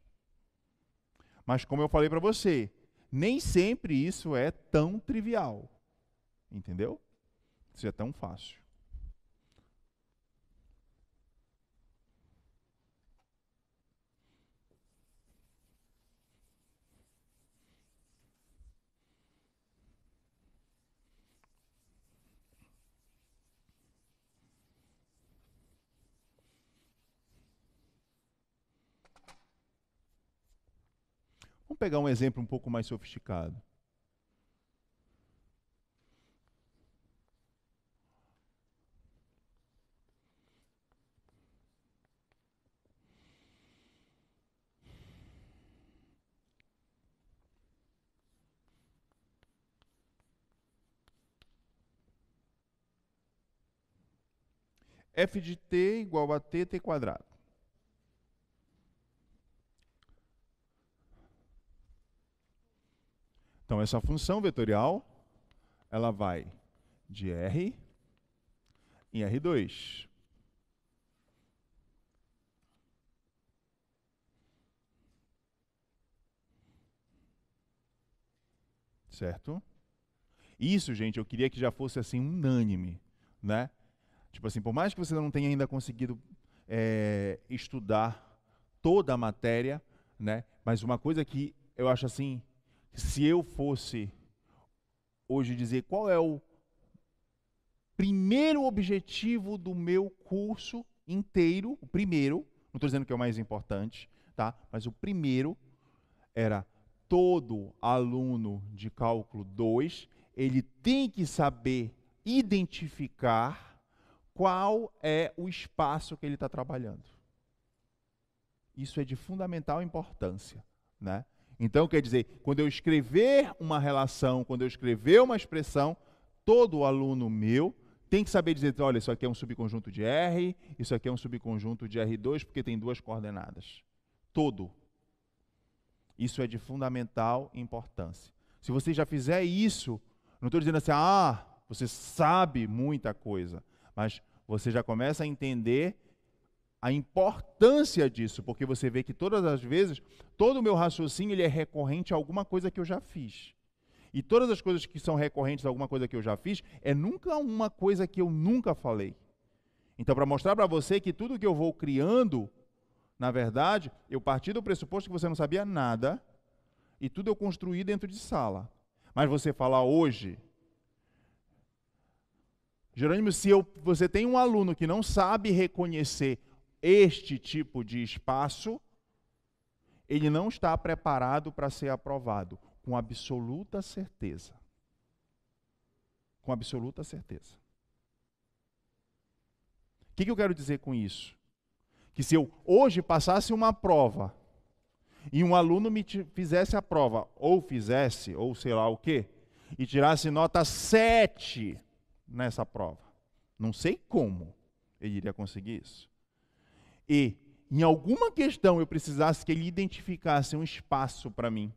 Mas como eu falei para você, nem sempre isso é tão trivial. Entendeu? Isso é tão fácil. Vamos pegar um exemplo um pouco mais sofisticado. f de t igual a t quadrado. Então, essa função vetorial, ela vai de R em R2. Certo? Isso, gente, eu queria que já fosse assim unânime, né? Tipo assim, por mais que você não tenha ainda conseguido é, estudar toda a matéria, né? Mas uma coisa que eu acho assim se eu fosse hoje dizer qual é o primeiro objetivo do meu curso inteiro, o primeiro, não estou dizendo que é o mais importante, tá? Mas o primeiro era todo aluno de cálculo 2, ele tem que saber identificar qual é o espaço que ele está trabalhando. Isso é de fundamental importância, né? Então, quer dizer, quando eu escrever uma relação, quando eu escrever uma expressão, todo aluno meu tem que saber dizer, olha, isso aqui é um subconjunto de R, isso aqui é um subconjunto de R2, porque tem duas coordenadas. Todo. Isso é de fundamental importância. Se você já fizer isso, não estou dizendo assim, ah, você sabe muita coisa, mas você já começa a entender a importância disso, porque você vê que todas as vezes, todo o meu raciocínio ele é recorrente a alguma coisa que eu já fiz. E todas as coisas que são recorrentes a alguma coisa que eu já fiz, é nunca uma coisa que eu nunca falei. Então, para mostrar para você que tudo que eu vou criando, na verdade, eu parti do pressuposto que você não sabia nada, e tudo eu construí dentro de sala. Mas você falar hoje, Jerônimo, se eu, você tem um aluno que não sabe reconhecer este tipo de espaço, ele não está preparado para ser aprovado, com absoluta certeza. Com absoluta certeza. O que, que eu quero dizer com isso? Que se eu hoje passasse uma prova e um aluno me fizesse a prova, ou fizesse, ou sei lá o quê, e tirasse nota 7 nessa prova, não sei como ele iria conseguir isso e em alguma questão eu precisasse que ele identificasse um espaço para mim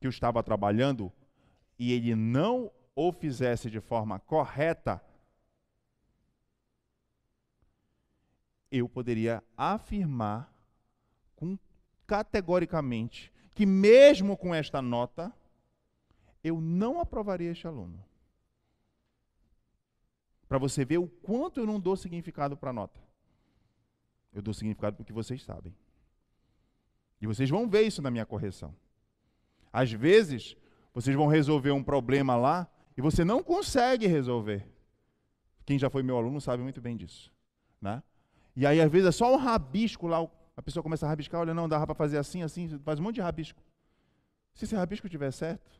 que eu estava trabalhando e ele não o fizesse de forma correta, eu poderia afirmar com, categoricamente que mesmo com esta nota eu não aprovaria este aluno. Para você ver o quanto eu não dou significado para a nota. Eu dou significado para o que vocês sabem. E vocês vão ver isso na minha correção. Às vezes, vocês vão resolver um problema lá e você não consegue resolver. Quem já foi meu aluno sabe muito bem disso. Né? E aí, às vezes, é só um rabisco lá, a pessoa começa a rabiscar, olha, não, dá para fazer assim, assim, faz um monte de rabisco. Se esse rabisco tiver certo.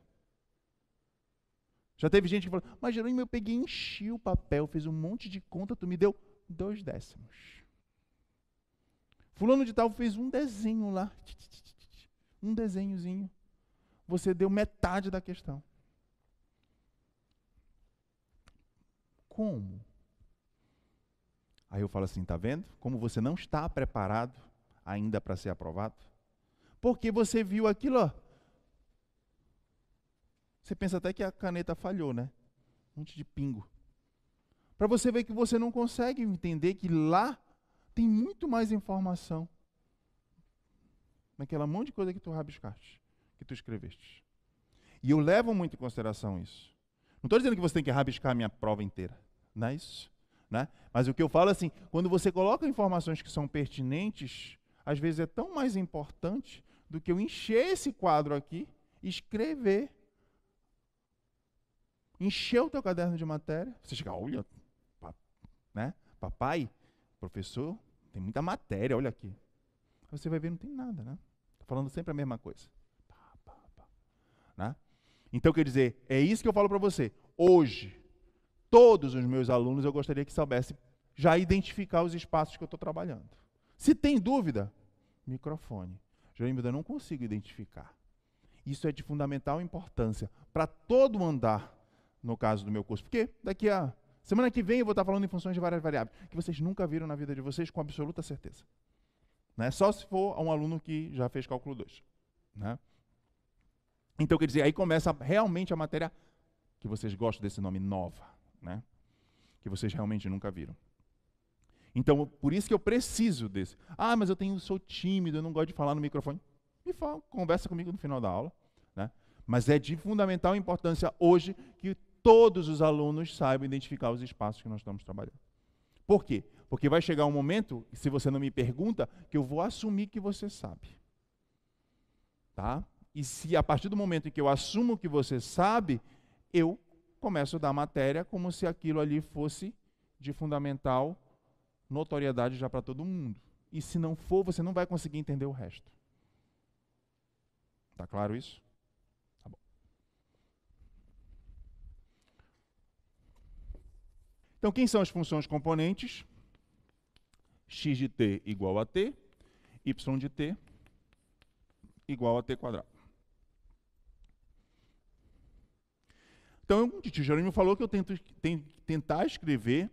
Já teve gente que falou, mas Jerônimo, eu peguei, enchi o papel, fez um monte de conta, tu me deu dois décimos. Fulano de tal fez um desenho lá. Um desenhozinho. Você deu metade da questão. Como? Aí eu falo assim, tá vendo? Como você não está preparado ainda para ser aprovado? Porque você viu aquilo, ó. Você pensa até que a caneta falhou, né? Um monte de pingo. Para você ver que você não consegue entender que lá tem muito mais informação naquela monte de coisa que tu rabiscaste, que tu escreveste. E eu levo muito em consideração isso. Não estou dizendo que você tem que rabiscar a minha prova inteira, não é isso? Né? Mas o que eu falo é assim, quando você coloca informações que são pertinentes, às vezes é tão mais importante do que eu encher esse quadro aqui, escrever. Encher o teu caderno de matéria, você chega, olha, né? papai, professor, tem muita matéria, olha aqui. Aí você vai ver, não tem nada, né? Tô tá falando sempre a mesma coisa. Pá, pá, pá. Né? Então, quer dizer, é isso que eu falo para você. Hoje, todos os meus alunos, eu gostaria que soubessem já identificar os espaços que eu estou trabalhando. Se tem dúvida, microfone. Jerônimo, eu não consigo identificar. Isso é de fundamental importância para todo andar, no caso do meu curso. Porque daqui a Semana que vem eu vou estar falando em funções de várias variáveis, que vocês nunca viram na vida de vocês com absoluta certeza. Né? Só se for um aluno que já fez cálculo 2. Né? Então, quer dizer, aí começa realmente a matéria que vocês gostam desse nome, nova, né? que vocês realmente nunca viram. Então, por isso que eu preciso desse. Ah, mas eu tenho, sou tímido, eu não gosto de falar no microfone. Me fala, conversa comigo no final da aula. Né? Mas é de fundamental importância hoje que todos os alunos saibam identificar os espaços que nós estamos trabalhando. Por quê? Porque vai chegar um momento, se você não me pergunta, que eu vou assumir que você sabe. Tá? E se a partir do momento que eu assumo que você sabe, eu começo a dar matéria como se aquilo ali fosse de fundamental notoriedade já para todo mundo. E se não for, você não vai conseguir entender o resto. Tá claro isso? Então, quem são as funções componentes? x de t igual a t, y de t igual a t quadrado. Então, o tio Jerônimo falou que eu tento, tem, tentar escrever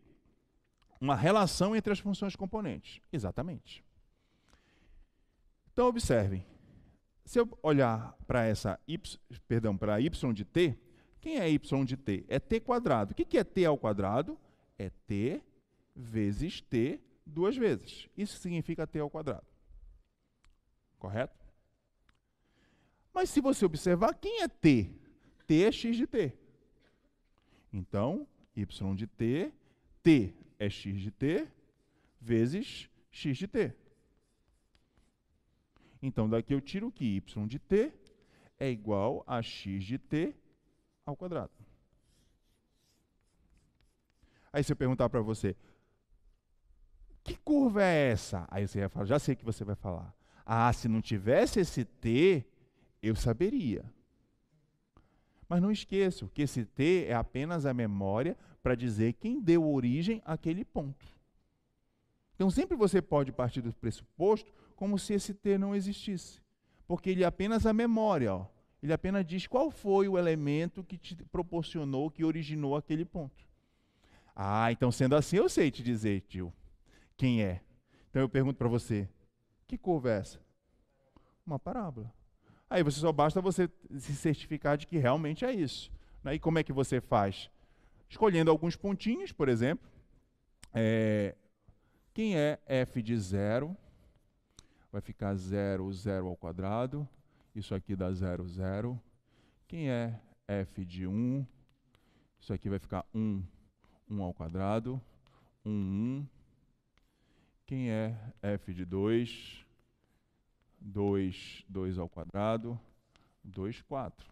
uma relação entre as funções componentes. Exatamente. Então, observem. Se eu olhar para essa y, perdão, para y de t, quem é y de t? É t quadrado. O que é t ao quadrado? é t vezes t duas vezes. Isso significa t ao quadrado. Correto? Mas se você observar, quem é t? t é x de t. Então, y de t, t é x de t vezes x de t. Então, daqui eu tiro que y de t é igual a x de t ao quadrado. Aí se eu perguntar para você, que curva é essa? Aí você vai falar, já sei o que você vai falar. Ah, se não tivesse esse T, eu saberia. Mas não esqueça que esse T é apenas a memória para dizer quem deu origem àquele ponto. Então sempre você pode partir do pressuposto como se esse T não existisse, porque ele é apenas a memória, ó. ele apenas diz qual foi o elemento que te proporcionou, que originou aquele ponto. Ah, então sendo assim, eu sei te dizer, tio, quem é. Então eu pergunto para você: que curva é essa? Uma parábola. Aí você só basta você se certificar de que realmente é isso. Né? E como é que você faz? Escolhendo alguns pontinhos, por exemplo. É, quem é f de zero? Vai ficar zero, zero ao quadrado. Isso aqui dá zero, zero. Quem é f de 1? Um? Isso aqui vai ficar 1, um 1 ao quadrado, 1, 1. Quem é f de 2? 2, 2 ao quadrado, 2, 4.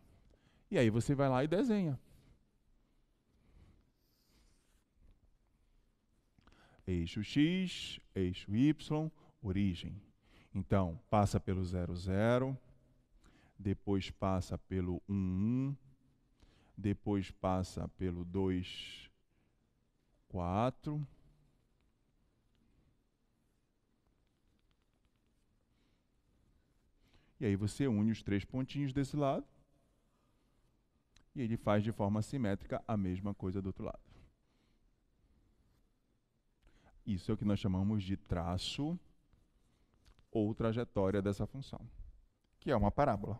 E aí você vai lá e desenha. Eixo x, eixo y, origem. Então, passa pelo 0, 0, depois passa pelo 1, 1, depois passa pelo 2, quatro E aí você une os três pontinhos desse lado. E ele faz de forma simétrica a mesma coisa do outro lado. Isso é o que nós chamamos de traço ou trajetória dessa função, que é uma parábola.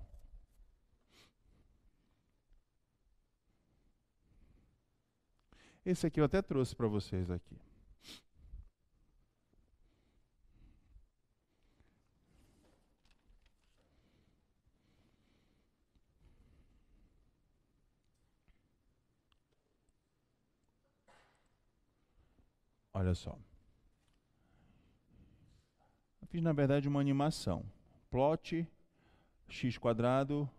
Esse aqui eu até trouxe para vocês aqui. Olha só. Eu fiz, na verdade, uma animação. Plot x quadrado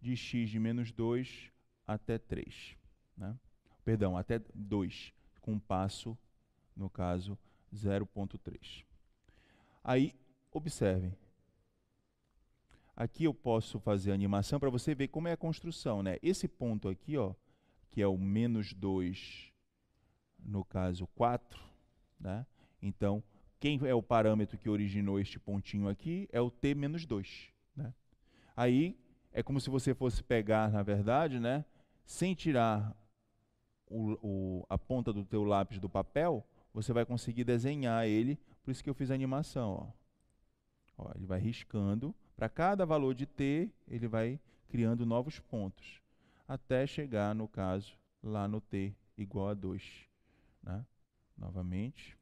de x de menos 2 até 3. Né? perdão, até 2, com um passo, no caso, 0.3. Aí, observem. Aqui eu posso fazer a animação para você ver como é a construção, né? Esse ponto aqui, ó, que é o menos 2, no caso 4, né? Então, quem é o parâmetro que originou este pontinho aqui é o t menos 2. Né? Aí é como se você fosse pegar, na verdade, né, sem tirar o, o, a ponta do teu lápis do papel, você vai conseguir desenhar ele. Por isso que eu fiz a animação. Ó. Ó, ele vai riscando. Para cada valor de t, ele vai criando novos pontos. Até chegar, no caso, lá no t igual a 2. Né? Novamente.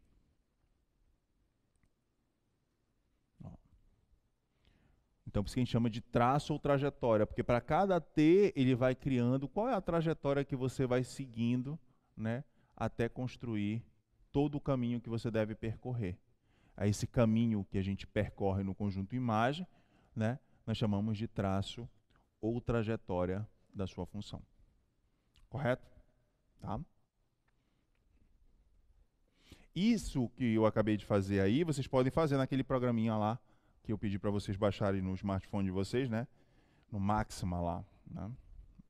Então, por isso que a gente chama de traço ou trajetória, porque para cada T ele vai criando qual é a trajetória que você vai seguindo, né, até construir todo o caminho que você deve percorrer. A é esse caminho que a gente percorre no conjunto imagem, né, nós chamamos de traço ou trajetória da sua função. Correto? Tá? Isso que eu acabei de fazer aí, vocês podem fazer naquele programinha lá que eu pedi para vocês baixarem no smartphone de vocês, né? No Maxima lá, né?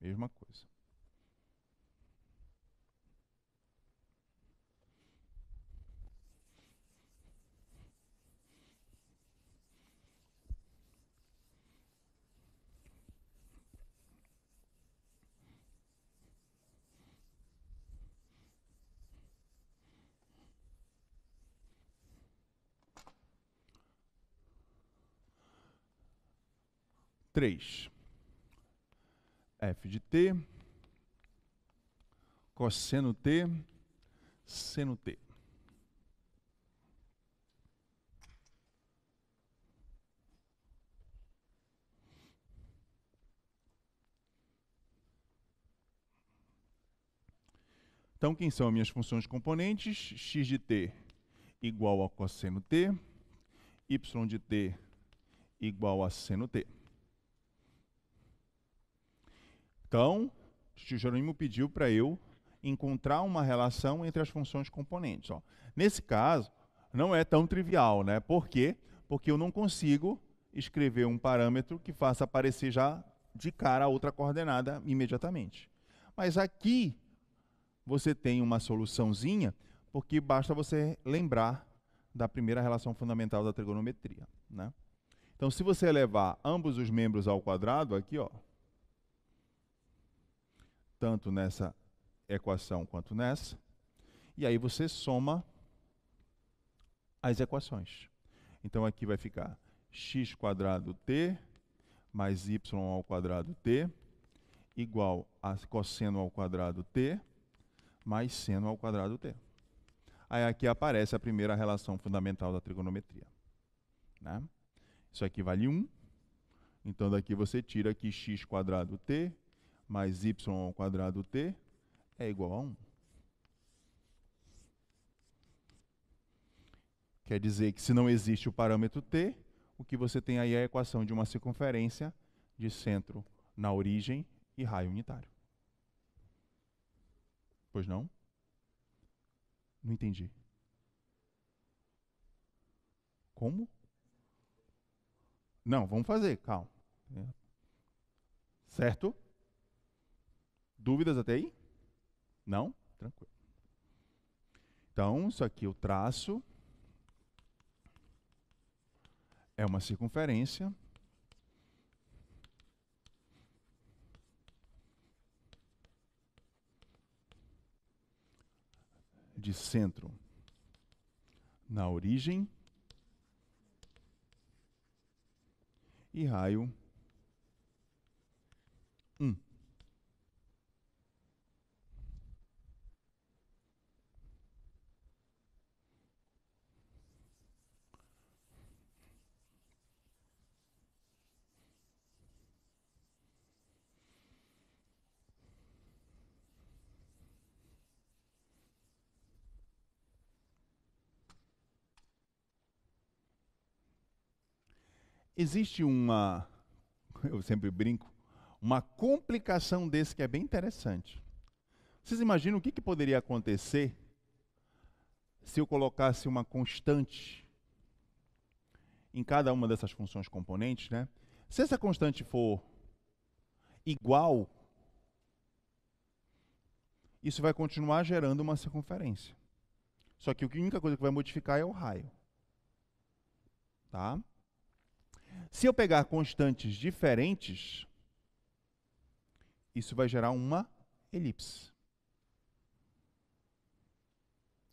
Mesma coisa. 3. F de t, cosseno t, seno t. Então, quem são as minhas funções componentes? x de t igual a cosseno t, y de t igual a seno t. Então, o Jerônimo pediu para eu encontrar uma relação entre as funções componentes. Ó. Nesse caso, não é tão trivial, né? Por quê? Porque eu não consigo escrever um parâmetro que faça aparecer já de cara a outra coordenada imediatamente. Mas aqui você tem uma soluçãozinha, porque basta você lembrar da primeira relação fundamental da trigonometria. Né? Então, se você elevar ambos os membros ao quadrado, aqui, ó, tanto nessa equação quanto nessa, e aí você soma as equações. Então aqui vai ficar x quadrado t mais y ao quadrado t igual a cosseno ao quadrado t mais seno ao quadrado t. Aí aqui aparece a primeira relação fundamental da trigonometria. Né? Isso aqui vale 1. Então daqui você tira que x quadrado t mais y ao quadrado t é igual a 1. Quer dizer que se não existe o parâmetro t, o que você tem aí é a equação de uma circunferência de centro na origem e raio unitário. Pois não? Não entendi. Como? Não, vamos fazer, calma. Certo? Dúvidas até aí? Não? Tranquilo. Então, isso aqui, o traço é uma circunferência. De centro na origem e raio 1. existe uma, eu sempre brinco, uma complicação desse que é bem interessante. Vocês imaginam o que, que poderia acontecer se eu colocasse uma constante em cada uma dessas funções componentes, né? Se essa constante for igual, isso vai continuar gerando uma circunferência. Só que a única coisa que vai modificar é o raio. Tá? Se eu pegar constantes diferentes, isso vai gerar uma elipse.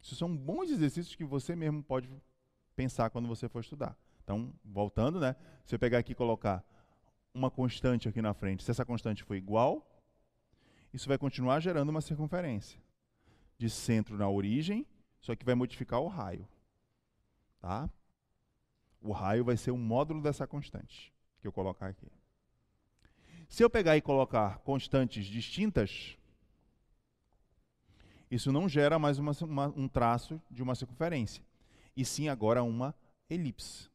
Isso são bons exercícios que você mesmo pode pensar quando você for estudar. Então, voltando, né? Se eu pegar aqui e colocar uma constante aqui na frente, se essa constante for igual, isso vai continuar gerando uma circunferência de centro na origem, só que vai modificar o raio. Tá? O raio vai ser o módulo dessa constante que eu colocar aqui. Se eu pegar e colocar constantes distintas, isso não gera mais uma, uma, um traço de uma circunferência, e sim agora uma elipse.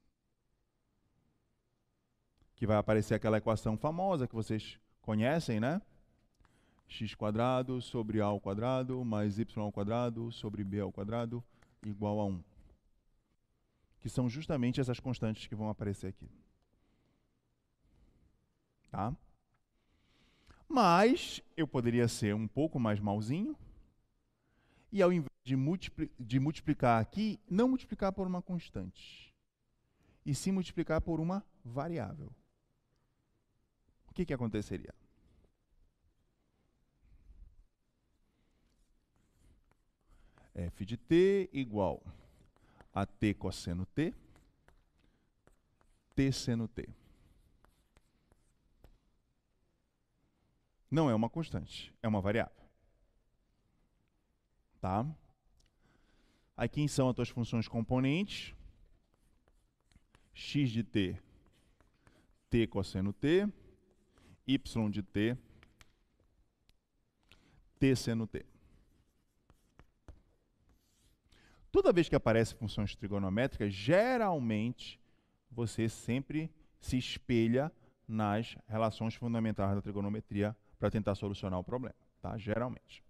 Que vai aparecer aquela equação famosa que vocês conhecem, né? x quadrado sobre a ao quadrado mais y ao quadrado sobre b ao quadrado igual a 1 que são justamente essas constantes que vão aparecer aqui. Tá? Mas eu poderia ser um pouco mais malzinho e ao invés de, multipli de multiplicar aqui, não multiplicar por uma constante, e sim multiplicar por uma variável. O que, que aconteceria? f de t igual a t cosseno t, t seno t. Não é uma constante, é uma variável. Tá? Aqui são as tuas funções componentes. x de t, t cosseno t, y de t, t seno t. Toda vez que aparecem funções trigonométricas, geralmente você sempre se espelha nas relações fundamentais da trigonometria para tentar solucionar o problema, tá? Geralmente.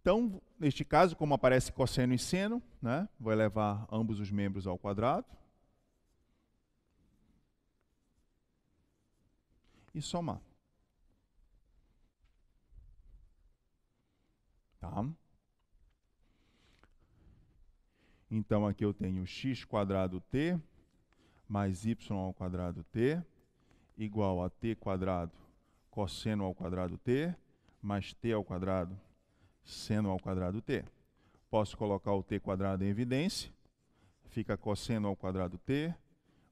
Então, neste caso, como aparece cosseno e seno, né? Vou elevar ambos os membros ao quadrado. E somar. Tá? Então aqui eu tenho x quadrado t mais y ao quadrado t igual a t quadrado cosseno ao quadrado t mais t ao quadrado seno ao quadrado t. Posso colocar o t quadrado em evidência, fica cosseno ao quadrado t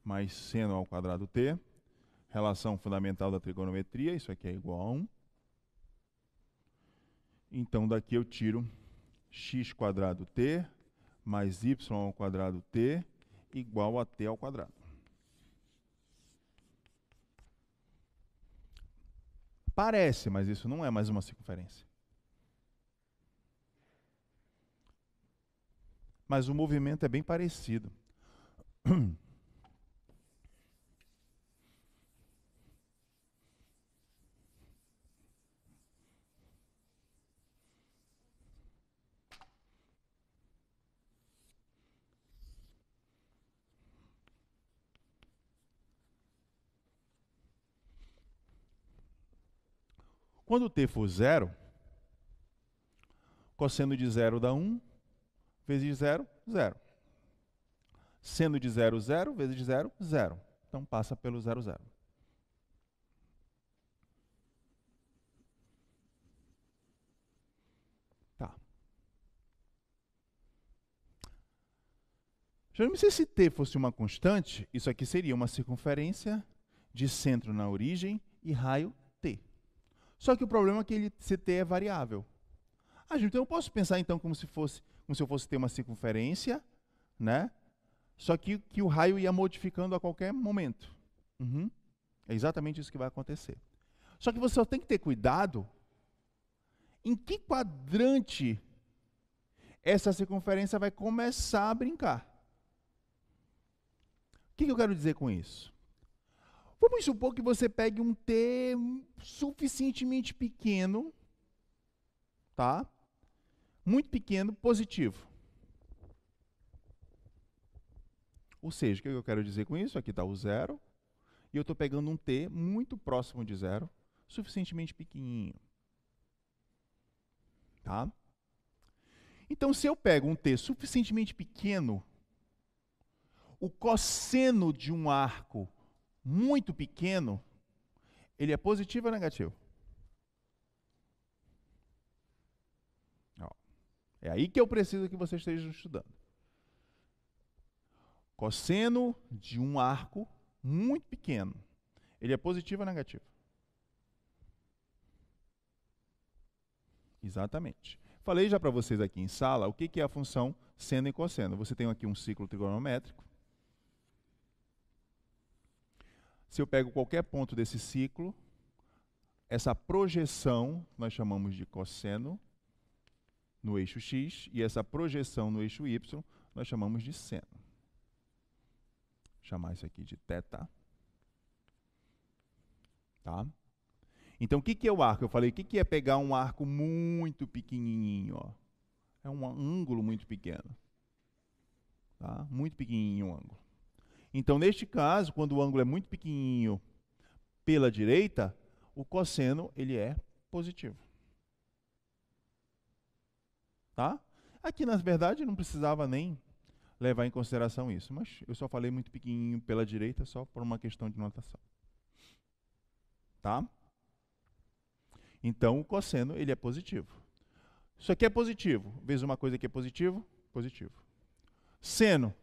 mais seno ao quadrado t. Relação fundamental da trigonometria, isso aqui é igual a 1. Então daqui eu tiro x quadrado t mais y ao quadrado t igual a t ao quadrado. Parece, mas isso não é mais uma circunferência. Mas o movimento é bem parecido. Quando t for zero, cosseno de zero dá 1, vezes zero, zero. Seno de zero, zero, vezes zero, zero. Então passa pelo zero, zero. Tá. Se esse t fosse uma constante, isso aqui seria uma circunferência de centro na origem e raio só que o problema é que ele CT é variável. Ah, então eu posso pensar então como se fosse, como se eu fosse ter uma circunferência, né? Só que, que o raio ia modificando a qualquer momento. Uhum. É exatamente isso que vai acontecer. Só que você só tem que ter cuidado em que quadrante essa circunferência vai começar a brincar. O que, que eu quero dizer com isso? Vamos supor que você pegue um T suficientemente pequeno, tá? Muito pequeno, positivo. Ou seja, o que eu quero dizer com isso? Aqui está o zero, e eu estou pegando um T muito próximo de zero, suficientemente pequenininho. Tá? Então, se eu pego um T suficientemente pequeno, o cosseno de um arco muito pequeno, ele é positivo ou negativo? Ó, é aí que eu preciso que vocês estejam estudando. Cosseno de um arco muito pequeno, ele é positivo ou negativo? Exatamente. Falei já para vocês aqui em sala o que, que é a função seno e cosseno. Você tem aqui um ciclo trigonométrico se eu pego qualquer ponto desse ciclo, essa projeção nós chamamos de cosseno no eixo x e essa projeção no eixo y nós chamamos de seno. Vou chamar isso aqui de θ. Tá? Então, o que, que é o arco? Eu falei, o que, que é pegar um arco muito pequenininho? Ó? É um ângulo muito pequeno. Tá? Muito pequenininho o um ângulo. Então, neste caso, quando o ângulo é muito pequenininho pela direita, o cosseno ele é positivo. Tá? Aqui, na verdade, não precisava nem levar em consideração isso, mas eu só falei muito pequenininho pela direita só por uma questão de notação. Tá? Então, o cosseno ele é positivo. Isso aqui é positivo. vezes uma coisa que é positivo? Positivo. Seno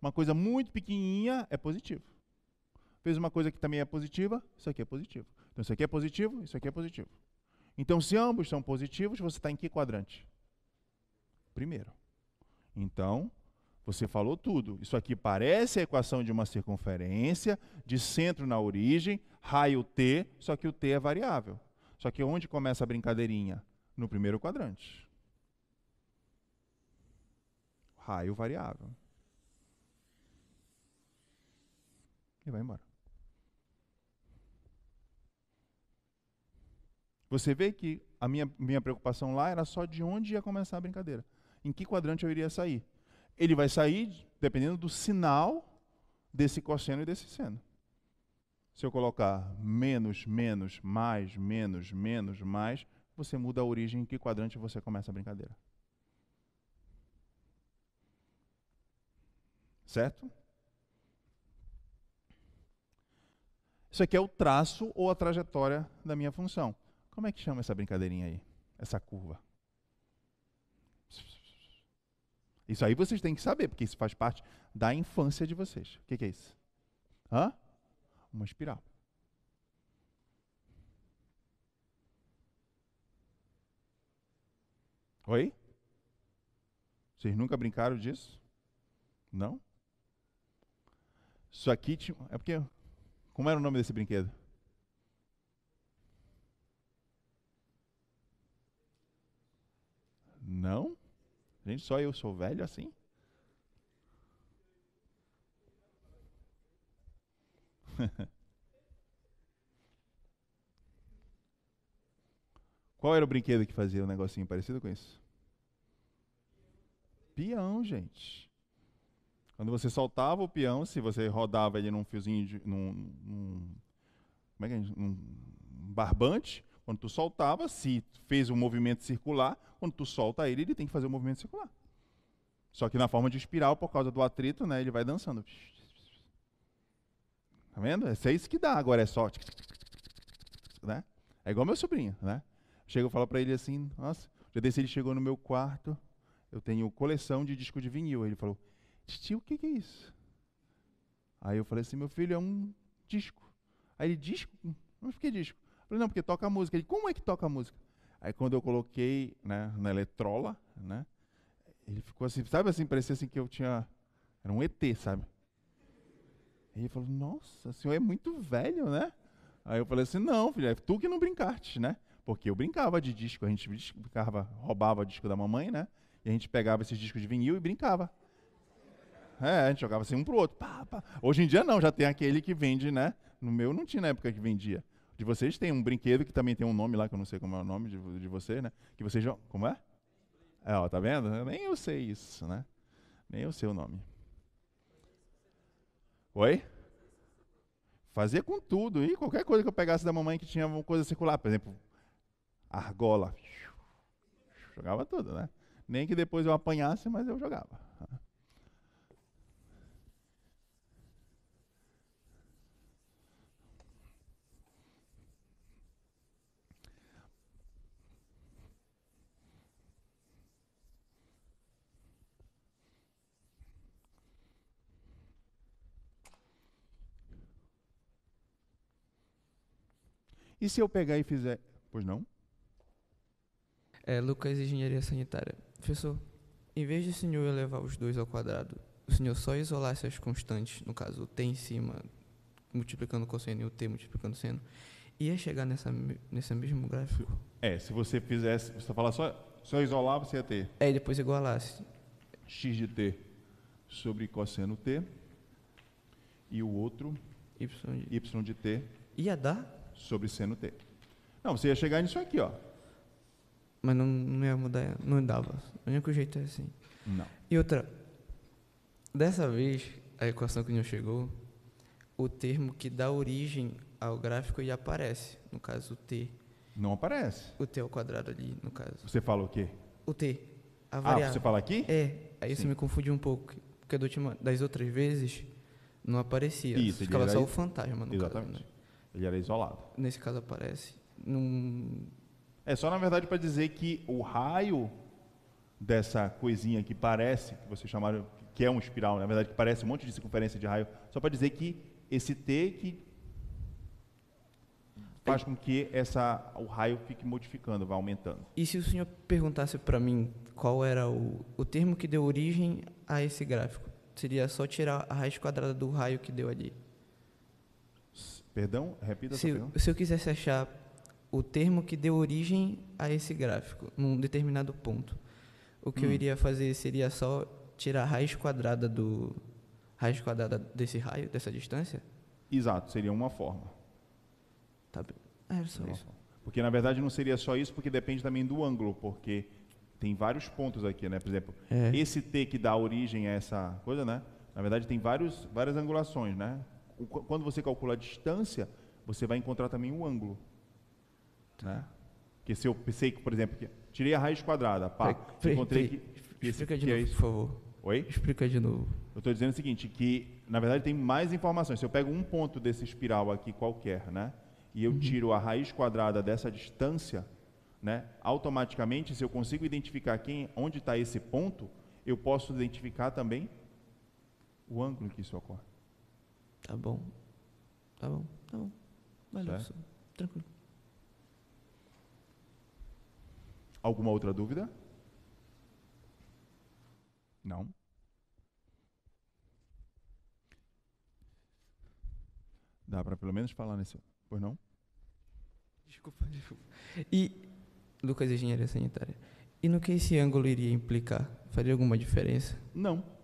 uma coisa muito pequenininha é positivo. Fez uma coisa que também é positiva, isso aqui é positivo. Então, isso aqui é positivo, isso aqui é positivo. Então, se ambos são positivos, você está em que quadrante? Primeiro. Então, você falou tudo. Isso aqui parece a equação de uma circunferência, de centro na origem, raio t, só que o t é variável. Só que onde começa a brincadeirinha? No primeiro quadrante. Raio variável. e vai embora. Você vê que a minha, minha preocupação lá era só de onde ia começar a brincadeira. Em que quadrante eu iria sair. Ele vai sair dependendo do sinal desse cosseno e desse seno. Se eu colocar menos, menos, mais, menos, menos, mais, você muda a origem em que quadrante você começa a brincadeira. Certo? Isso aqui é o traço ou a trajetória da minha função. Como é que chama essa brincadeirinha aí? Essa curva? Isso aí vocês têm que saber, porque isso faz parte da infância de vocês. O que, que é isso? Hã? Uma espiral. Oi? Vocês nunca brincaram disso? Não? Isso aqui é porque como era o nome desse brinquedo? Não? Gente, só eu sou velho assim? Qual era o brinquedo que fazia um negocinho parecido com isso? Pião, gente. Quando você soltava o peão, se você rodava ele num fiozinho, de, num, num, como é que é, num barbante, quando tu soltava, se fez um movimento circular, quando tu solta ele, ele tem que fazer um movimento circular. Só que na forma de espiral, por causa do atrito, né, ele vai dançando. Tá vendo? É, é isso que dá, agora é só. Né? É igual meu sobrinho, né? Chega e falo para ele assim, nossa, já desse ele chegou no meu quarto, eu tenho coleção de disco de vinil. Ele falou, tio, o que, que é isso? Aí eu falei assim, meu filho, é um disco. Aí ele, disco? Hum, mas por que disco? Eu falei, não, porque toca música. Ele, como é que toca música? Aí quando eu coloquei né, na eletrola, né, ele ficou assim, sabe assim, parecia assim que eu tinha, era um ET, sabe? E ele falou, nossa, o senhor é muito velho, né? Aí eu falei assim, não, filho, é tu que não brincaste, né? Porque eu brincava de disco, a gente brincava, roubava disco da mamãe, né? E a gente pegava esses discos de vinil e brincava. É, a gente jogava assim um pro outro. Pá, pá. Hoje em dia não, já tem aquele que vende, né? No meu não tinha na época que vendia. De vocês tem um brinquedo que também tem um nome lá, que eu não sei como é o nome de, de vocês, né? Que vocês jogam. Como é? É, ó, tá vendo? Nem eu sei isso, né? Nem eu sei o nome. Oi? Fazia com tudo. E qualquer coisa que eu pegasse da mamãe que tinha uma coisa circular, por exemplo, argola. Jogava tudo, né? Nem que depois eu apanhasse, mas eu jogava. E se eu pegar e fizer. Pois não? É, Lucas, Engenharia Sanitária. Professor, em vez de o senhor elevar os dois ao quadrado, o senhor só isolasse as constantes, no caso, o T em cima, multiplicando o cosseno e o T multiplicando o seno, ia chegar nessa, nesse mesmo gráfico? É, se você fizesse, você falar só, só isolar, você ia ter. É, e depois igualasse. X de T sobre cosseno T e o outro Y de, y de T. Ia dar? sobre t Não, você ia chegar nisso aqui, ó. Mas não, não ia mudar, não dava. O único jeito é assim. Não. E outra, dessa vez, a equação que não chegou, o termo que dá origem ao gráfico já aparece, no caso o T. Não aparece. O T ao quadrado ali, no caso. Você fala o quê? O T. A ah, variável. Ah, você fala aqui? É. Aí Sim. me confundiu um pouco, porque das outras vezes não aparecia. Isso, ficava só o fantasma no Exatamente. Caso, né? Ele era isolado. Nesse caso aparece. Num... É só, na verdade, para dizer que o raio dessa coisinha que parece, que vocês chamaram, que é um espiral, na verdade, que parece um monte de circunferência de raio, só para dizer que esse T que faz com que essa, o raio fique modificando, vá aumentando. E se o senhor perguntasse para mim qual era o, o termo que deu origem a esse gráfico? Seria só tirar a raiz quadrada do raio que deu ali. Perdão, repita se, Se eu quisesse achar o termo que deu origem a esse gráfico, num determinado ponto, o que hum. eu iria fazer seria só tirar a raiz quadrada do raiz quadrada desse raio, dessa distância? Exato, seria uma forma. Tá bem. É, era só isso. Porque na verdade não seria só isso, porque depende também do ângulo, porque tem vários pontos aqui, né? Por exemplo, é. esse T que dá origem a essa coisa, né? Na verdade tem vários, várias angulações, né? quando você calcula a distância, você vai encontrar também o ângulo. Né? Porque se eu pensei que, por exemplo, que tirei a raiz quadrada, pá, encontrei que. Explica é esse, de novo, é por favor. Oi? Explica de novo. Eu estou dizendo o seguinte, que na verdade tem mais informações. Se eu pego um ponto desse espiral aqui qualquer, né? E eu uhum. tiro a raiz quadrada dessa distância, né? Automaticamente, se eu consigo identificar quem, onde está esse ponto, eu posso identificar também o ângulo que isso ocorre. Tá bom. Tá bom, tá bom. Valeu, é. tranquilo. Alguma outra dúvida? Não. Dá para pelo menos falar nesse. Pois não? Desculpa, desculpa. E. Lucas, engenharia sanitária. E no que esse ângulo iria implicar? Faria alguma diferença? Não.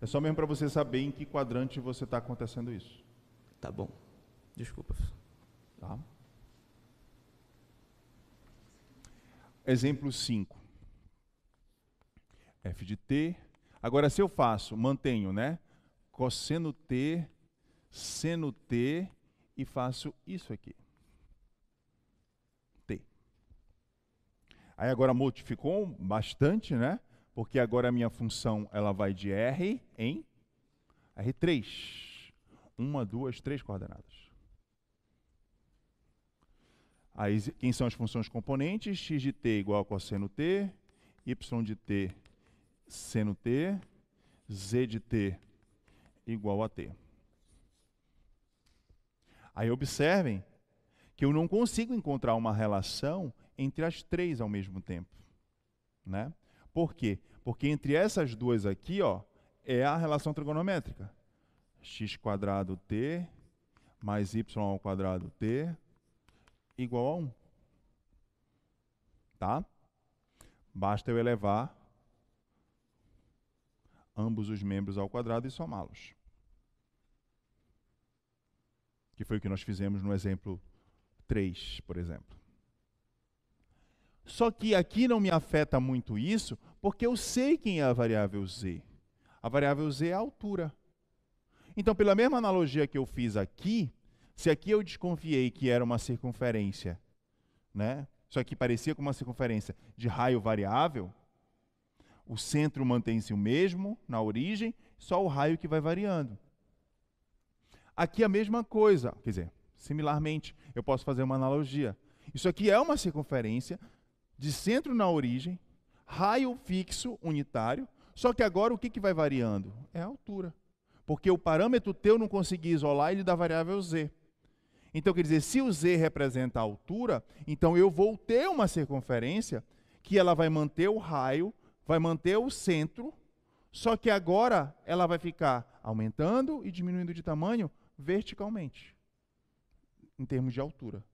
É só mesmo para você saber em que quadrante você está acontecendo isso. Tá bom. Desculpa. Tá. Exemplo 5. F de T. Agora, se eu faço, mantenho, né? Cosseno T, seno T e faço isso aqui. T. Aí agora modificou bastante, né? porque agora a minha função ela vai de R em R3. Uma, duas, três coordenadas. Aí, quem são as funções componentes? x de t igual a cosseno t, y de t seno t, z de t igual a t. Aí observem que eu não consigo encontrar uma relação entre as três ao mesmo tempo. Né? Por quê? Porque entre essas duas aqui, ó, é a relação trigonométrica. x quadrado t mais y ao quadrado t igual a 1. Tá? Basta eu elevar ambos os membros ao quadrado e somá-los. Que foi o que nós fizemos no exemplo 3, por exemplo. Só que aqui não me afeta muito isso, porque eu sei quem é a variável z. A variável z é a altura. Então, pela mesma analogia que eu fiz aqui, se aqui eu desconfiei que era uma circunferência, né? Isso aqui parecia com uma circunferência de raio variável, o centro mantém-se o mesmo na origem, só o raio que vai variando. Aqui a mesma coisa, quer dizer, similarmente, eu posso fazer uma analogia. Isso aqui é uma circunferência de centro na origem, raio fixo, unitário, só que agora o que, que vai variando? É a altura. Porque o parâmetro teu não consegui isolar ele da variável z. Então, quer dizer, se o z representa a altura, então eu vou ter uma circunferência que ela vai manter o raio, vai manter o centro, só que agora ela vai ficar aumentando e diminuindo de tamanho verticalmente, em termos de altura.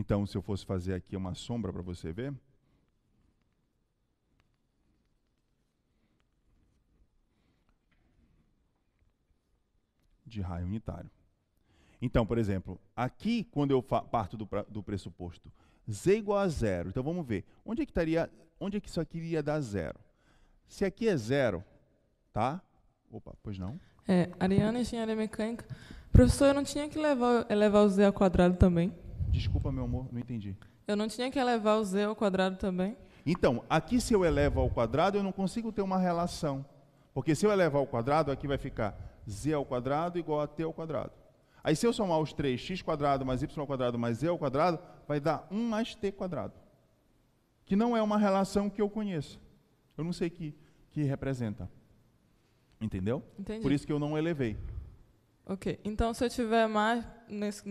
Então, se eu fosse fazer aqui uma sombra para você ver. De raio unitário. Então, por exemplo, aqui, quando eu parto do, do, pressuposto z igual a zero, então vamos ver, onde é que, estaria, onde é que isso aqui iria dar zero? Se aqui é zero, tá? Opa, pois não. É, Ariana, engenharia mecânica. Professor, eu não tinha que levar, é, levar o z ao quadrado também? Desculpa, meu amor, não entendi. Eu não tinha que elevar o z ao quadrado também? Então, aqui se eu elevo ao quadrado, eu não consigo ter uma relação. Porque se eu elevar ao quadrado, aqui vai ficar z ao quadrado igual a t ao quadrado. Aí se eu somar os três, x quadrado mais y quadrado mais z ao quadrado, vai dar 1 mais t quadrado. Que não é uma relação que eu conheço. Eu não sei que, que representa. Entendeu? Entendi. Por isso que eu não elevei. Ok. Então, se eu tiver mais nesse,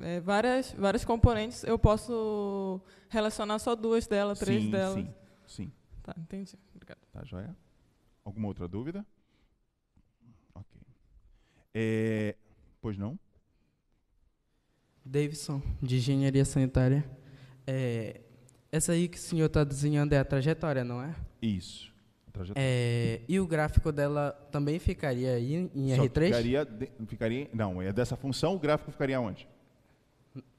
é, várias, várias componentes, eu posso relacionar só duas delas, três sim, delas. Sim, sim. Tá, entendi. Obrigado. Tá, joia? Alguma outra dúvida? Ok. É, pois não? Davidson, de Engenharia Sanitária. É, essa aí que o senhor está desenhando é a trajetória, não é? Isso. É, e o gráfico dela também ficaria aí em Só R3? Ficaria, ficaria, não, é dessa função, o gráfico ficaria onde?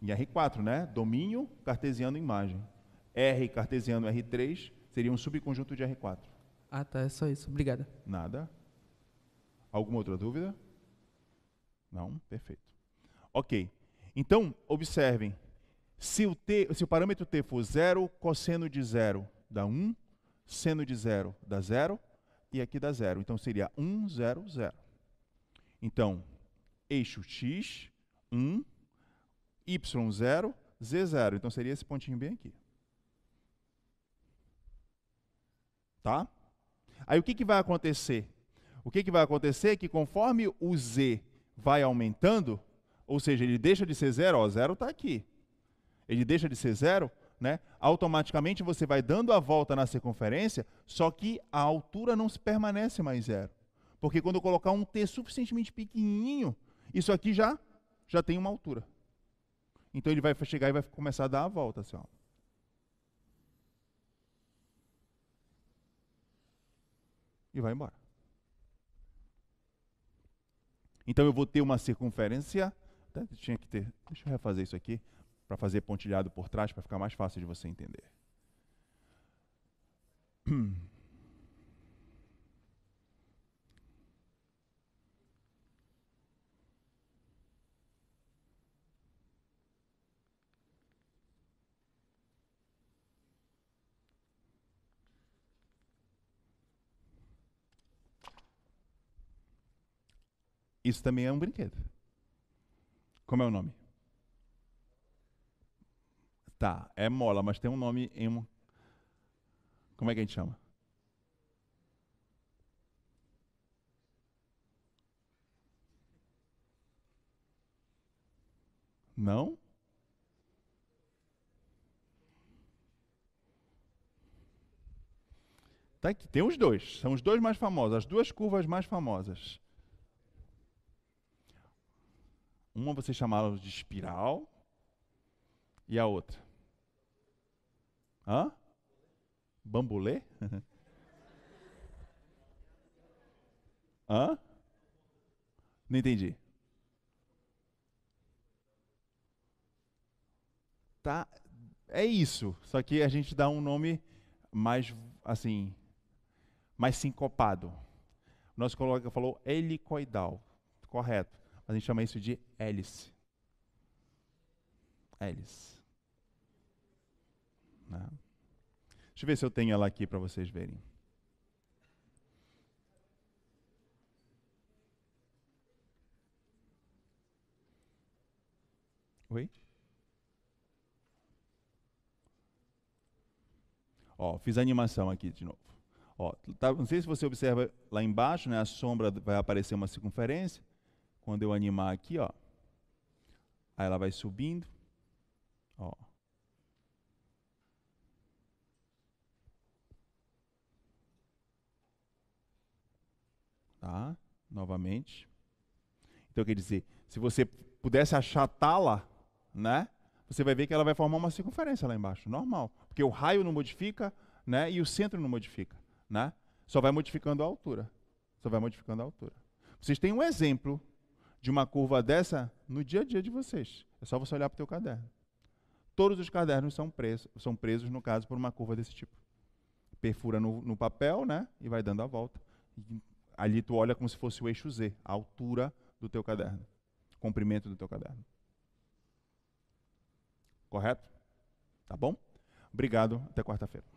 em R4, né? Domínio cartesiano imagem. R cartesiano R3 seria um subconjunto de R4. Ah, tá, é só isso. Obrigada. Nada. Alguma outra dúvida? Não, perfeito. OK. Então, observem, se o t, se o parâmetro t for zero, cosseno de zero dá 1, um, seno de zero dá zero e aqui dá zero. Então seria 1, 0, 0. Então, eixo x, 1, um, Y0, Z0. Então seria esse pontinho bem aqui. Tá? Aí o que, que vai acontecer? O que, que vai acontecer é que conforme o Z vai aumentando, ou seja, ele deixa de ser zero, ó, zero está aqui. Ele deixa de ser zero, né? automaticamente você vai dando a volta na circunferência, só que a altura não se permanece mais zero. Porque quando eu colocar um T suficientemente pequenininho, isso aqui já, já tem uma altura. Então ele vai chegar e vai começar a dar a volta, assim, ó. E vai embora. Então eu vou ter uma circunferência. Tá? Tinha que ter. Deixa eu refazer isso aqui para fazer pontilhado por trás para ficar mais fácil de você entender. Isso também é um brinquedo. Como é o nome? Tá, é mola, mas tem um nome em um. Como é que a gente chama? Não? Tá aqui, tem os dois. São os dois mais famosos, as duas curvas mais famosas. Uma você chamava de espiral e a outra? Hã? Bambolê? Hã? Não entendi. Tá, é isso. Só que a gente dá um nome mais, assim, mais sincopado. O nosso colega falou helicoidal, correto. Mas a gente chama isso de hélice. Hélice. Né? Deixa eu ver se eu tenho ela aqui para vocês verem. Oi? Ó, fiz a animação aqui de novo. Ó, tá, não sei se você observa lá embaixo, né, a sombra vai aparecer uma circunferência. Quando eu animar aqui, ó. Aí ela vai subindo. Ó. Tá? Novamente. Então quer dizer, se você pudesse achatá-la, né? Você vai ver que ela vai formar uma circunferência lá embaixo, normal, porque o raio não modifica, né? E o centro não modifica, né? Só vai modificando a altura. Só vai modificando a altura. Vocês têm um exemplo de uma curva dessa no dia a dia de vocês. É só você olhar para o teu caderno. Todos os cadernos são presos, são presos, no caso, por uma curva desse tipo. Perfura no, no papel, né? E vai dando a volta. E ali tu olha como se fosse o eixo Z, a altura do teu caderno, comprimento do teu caderno. Correto? Tá bom? Obrigado, até quarta-feira.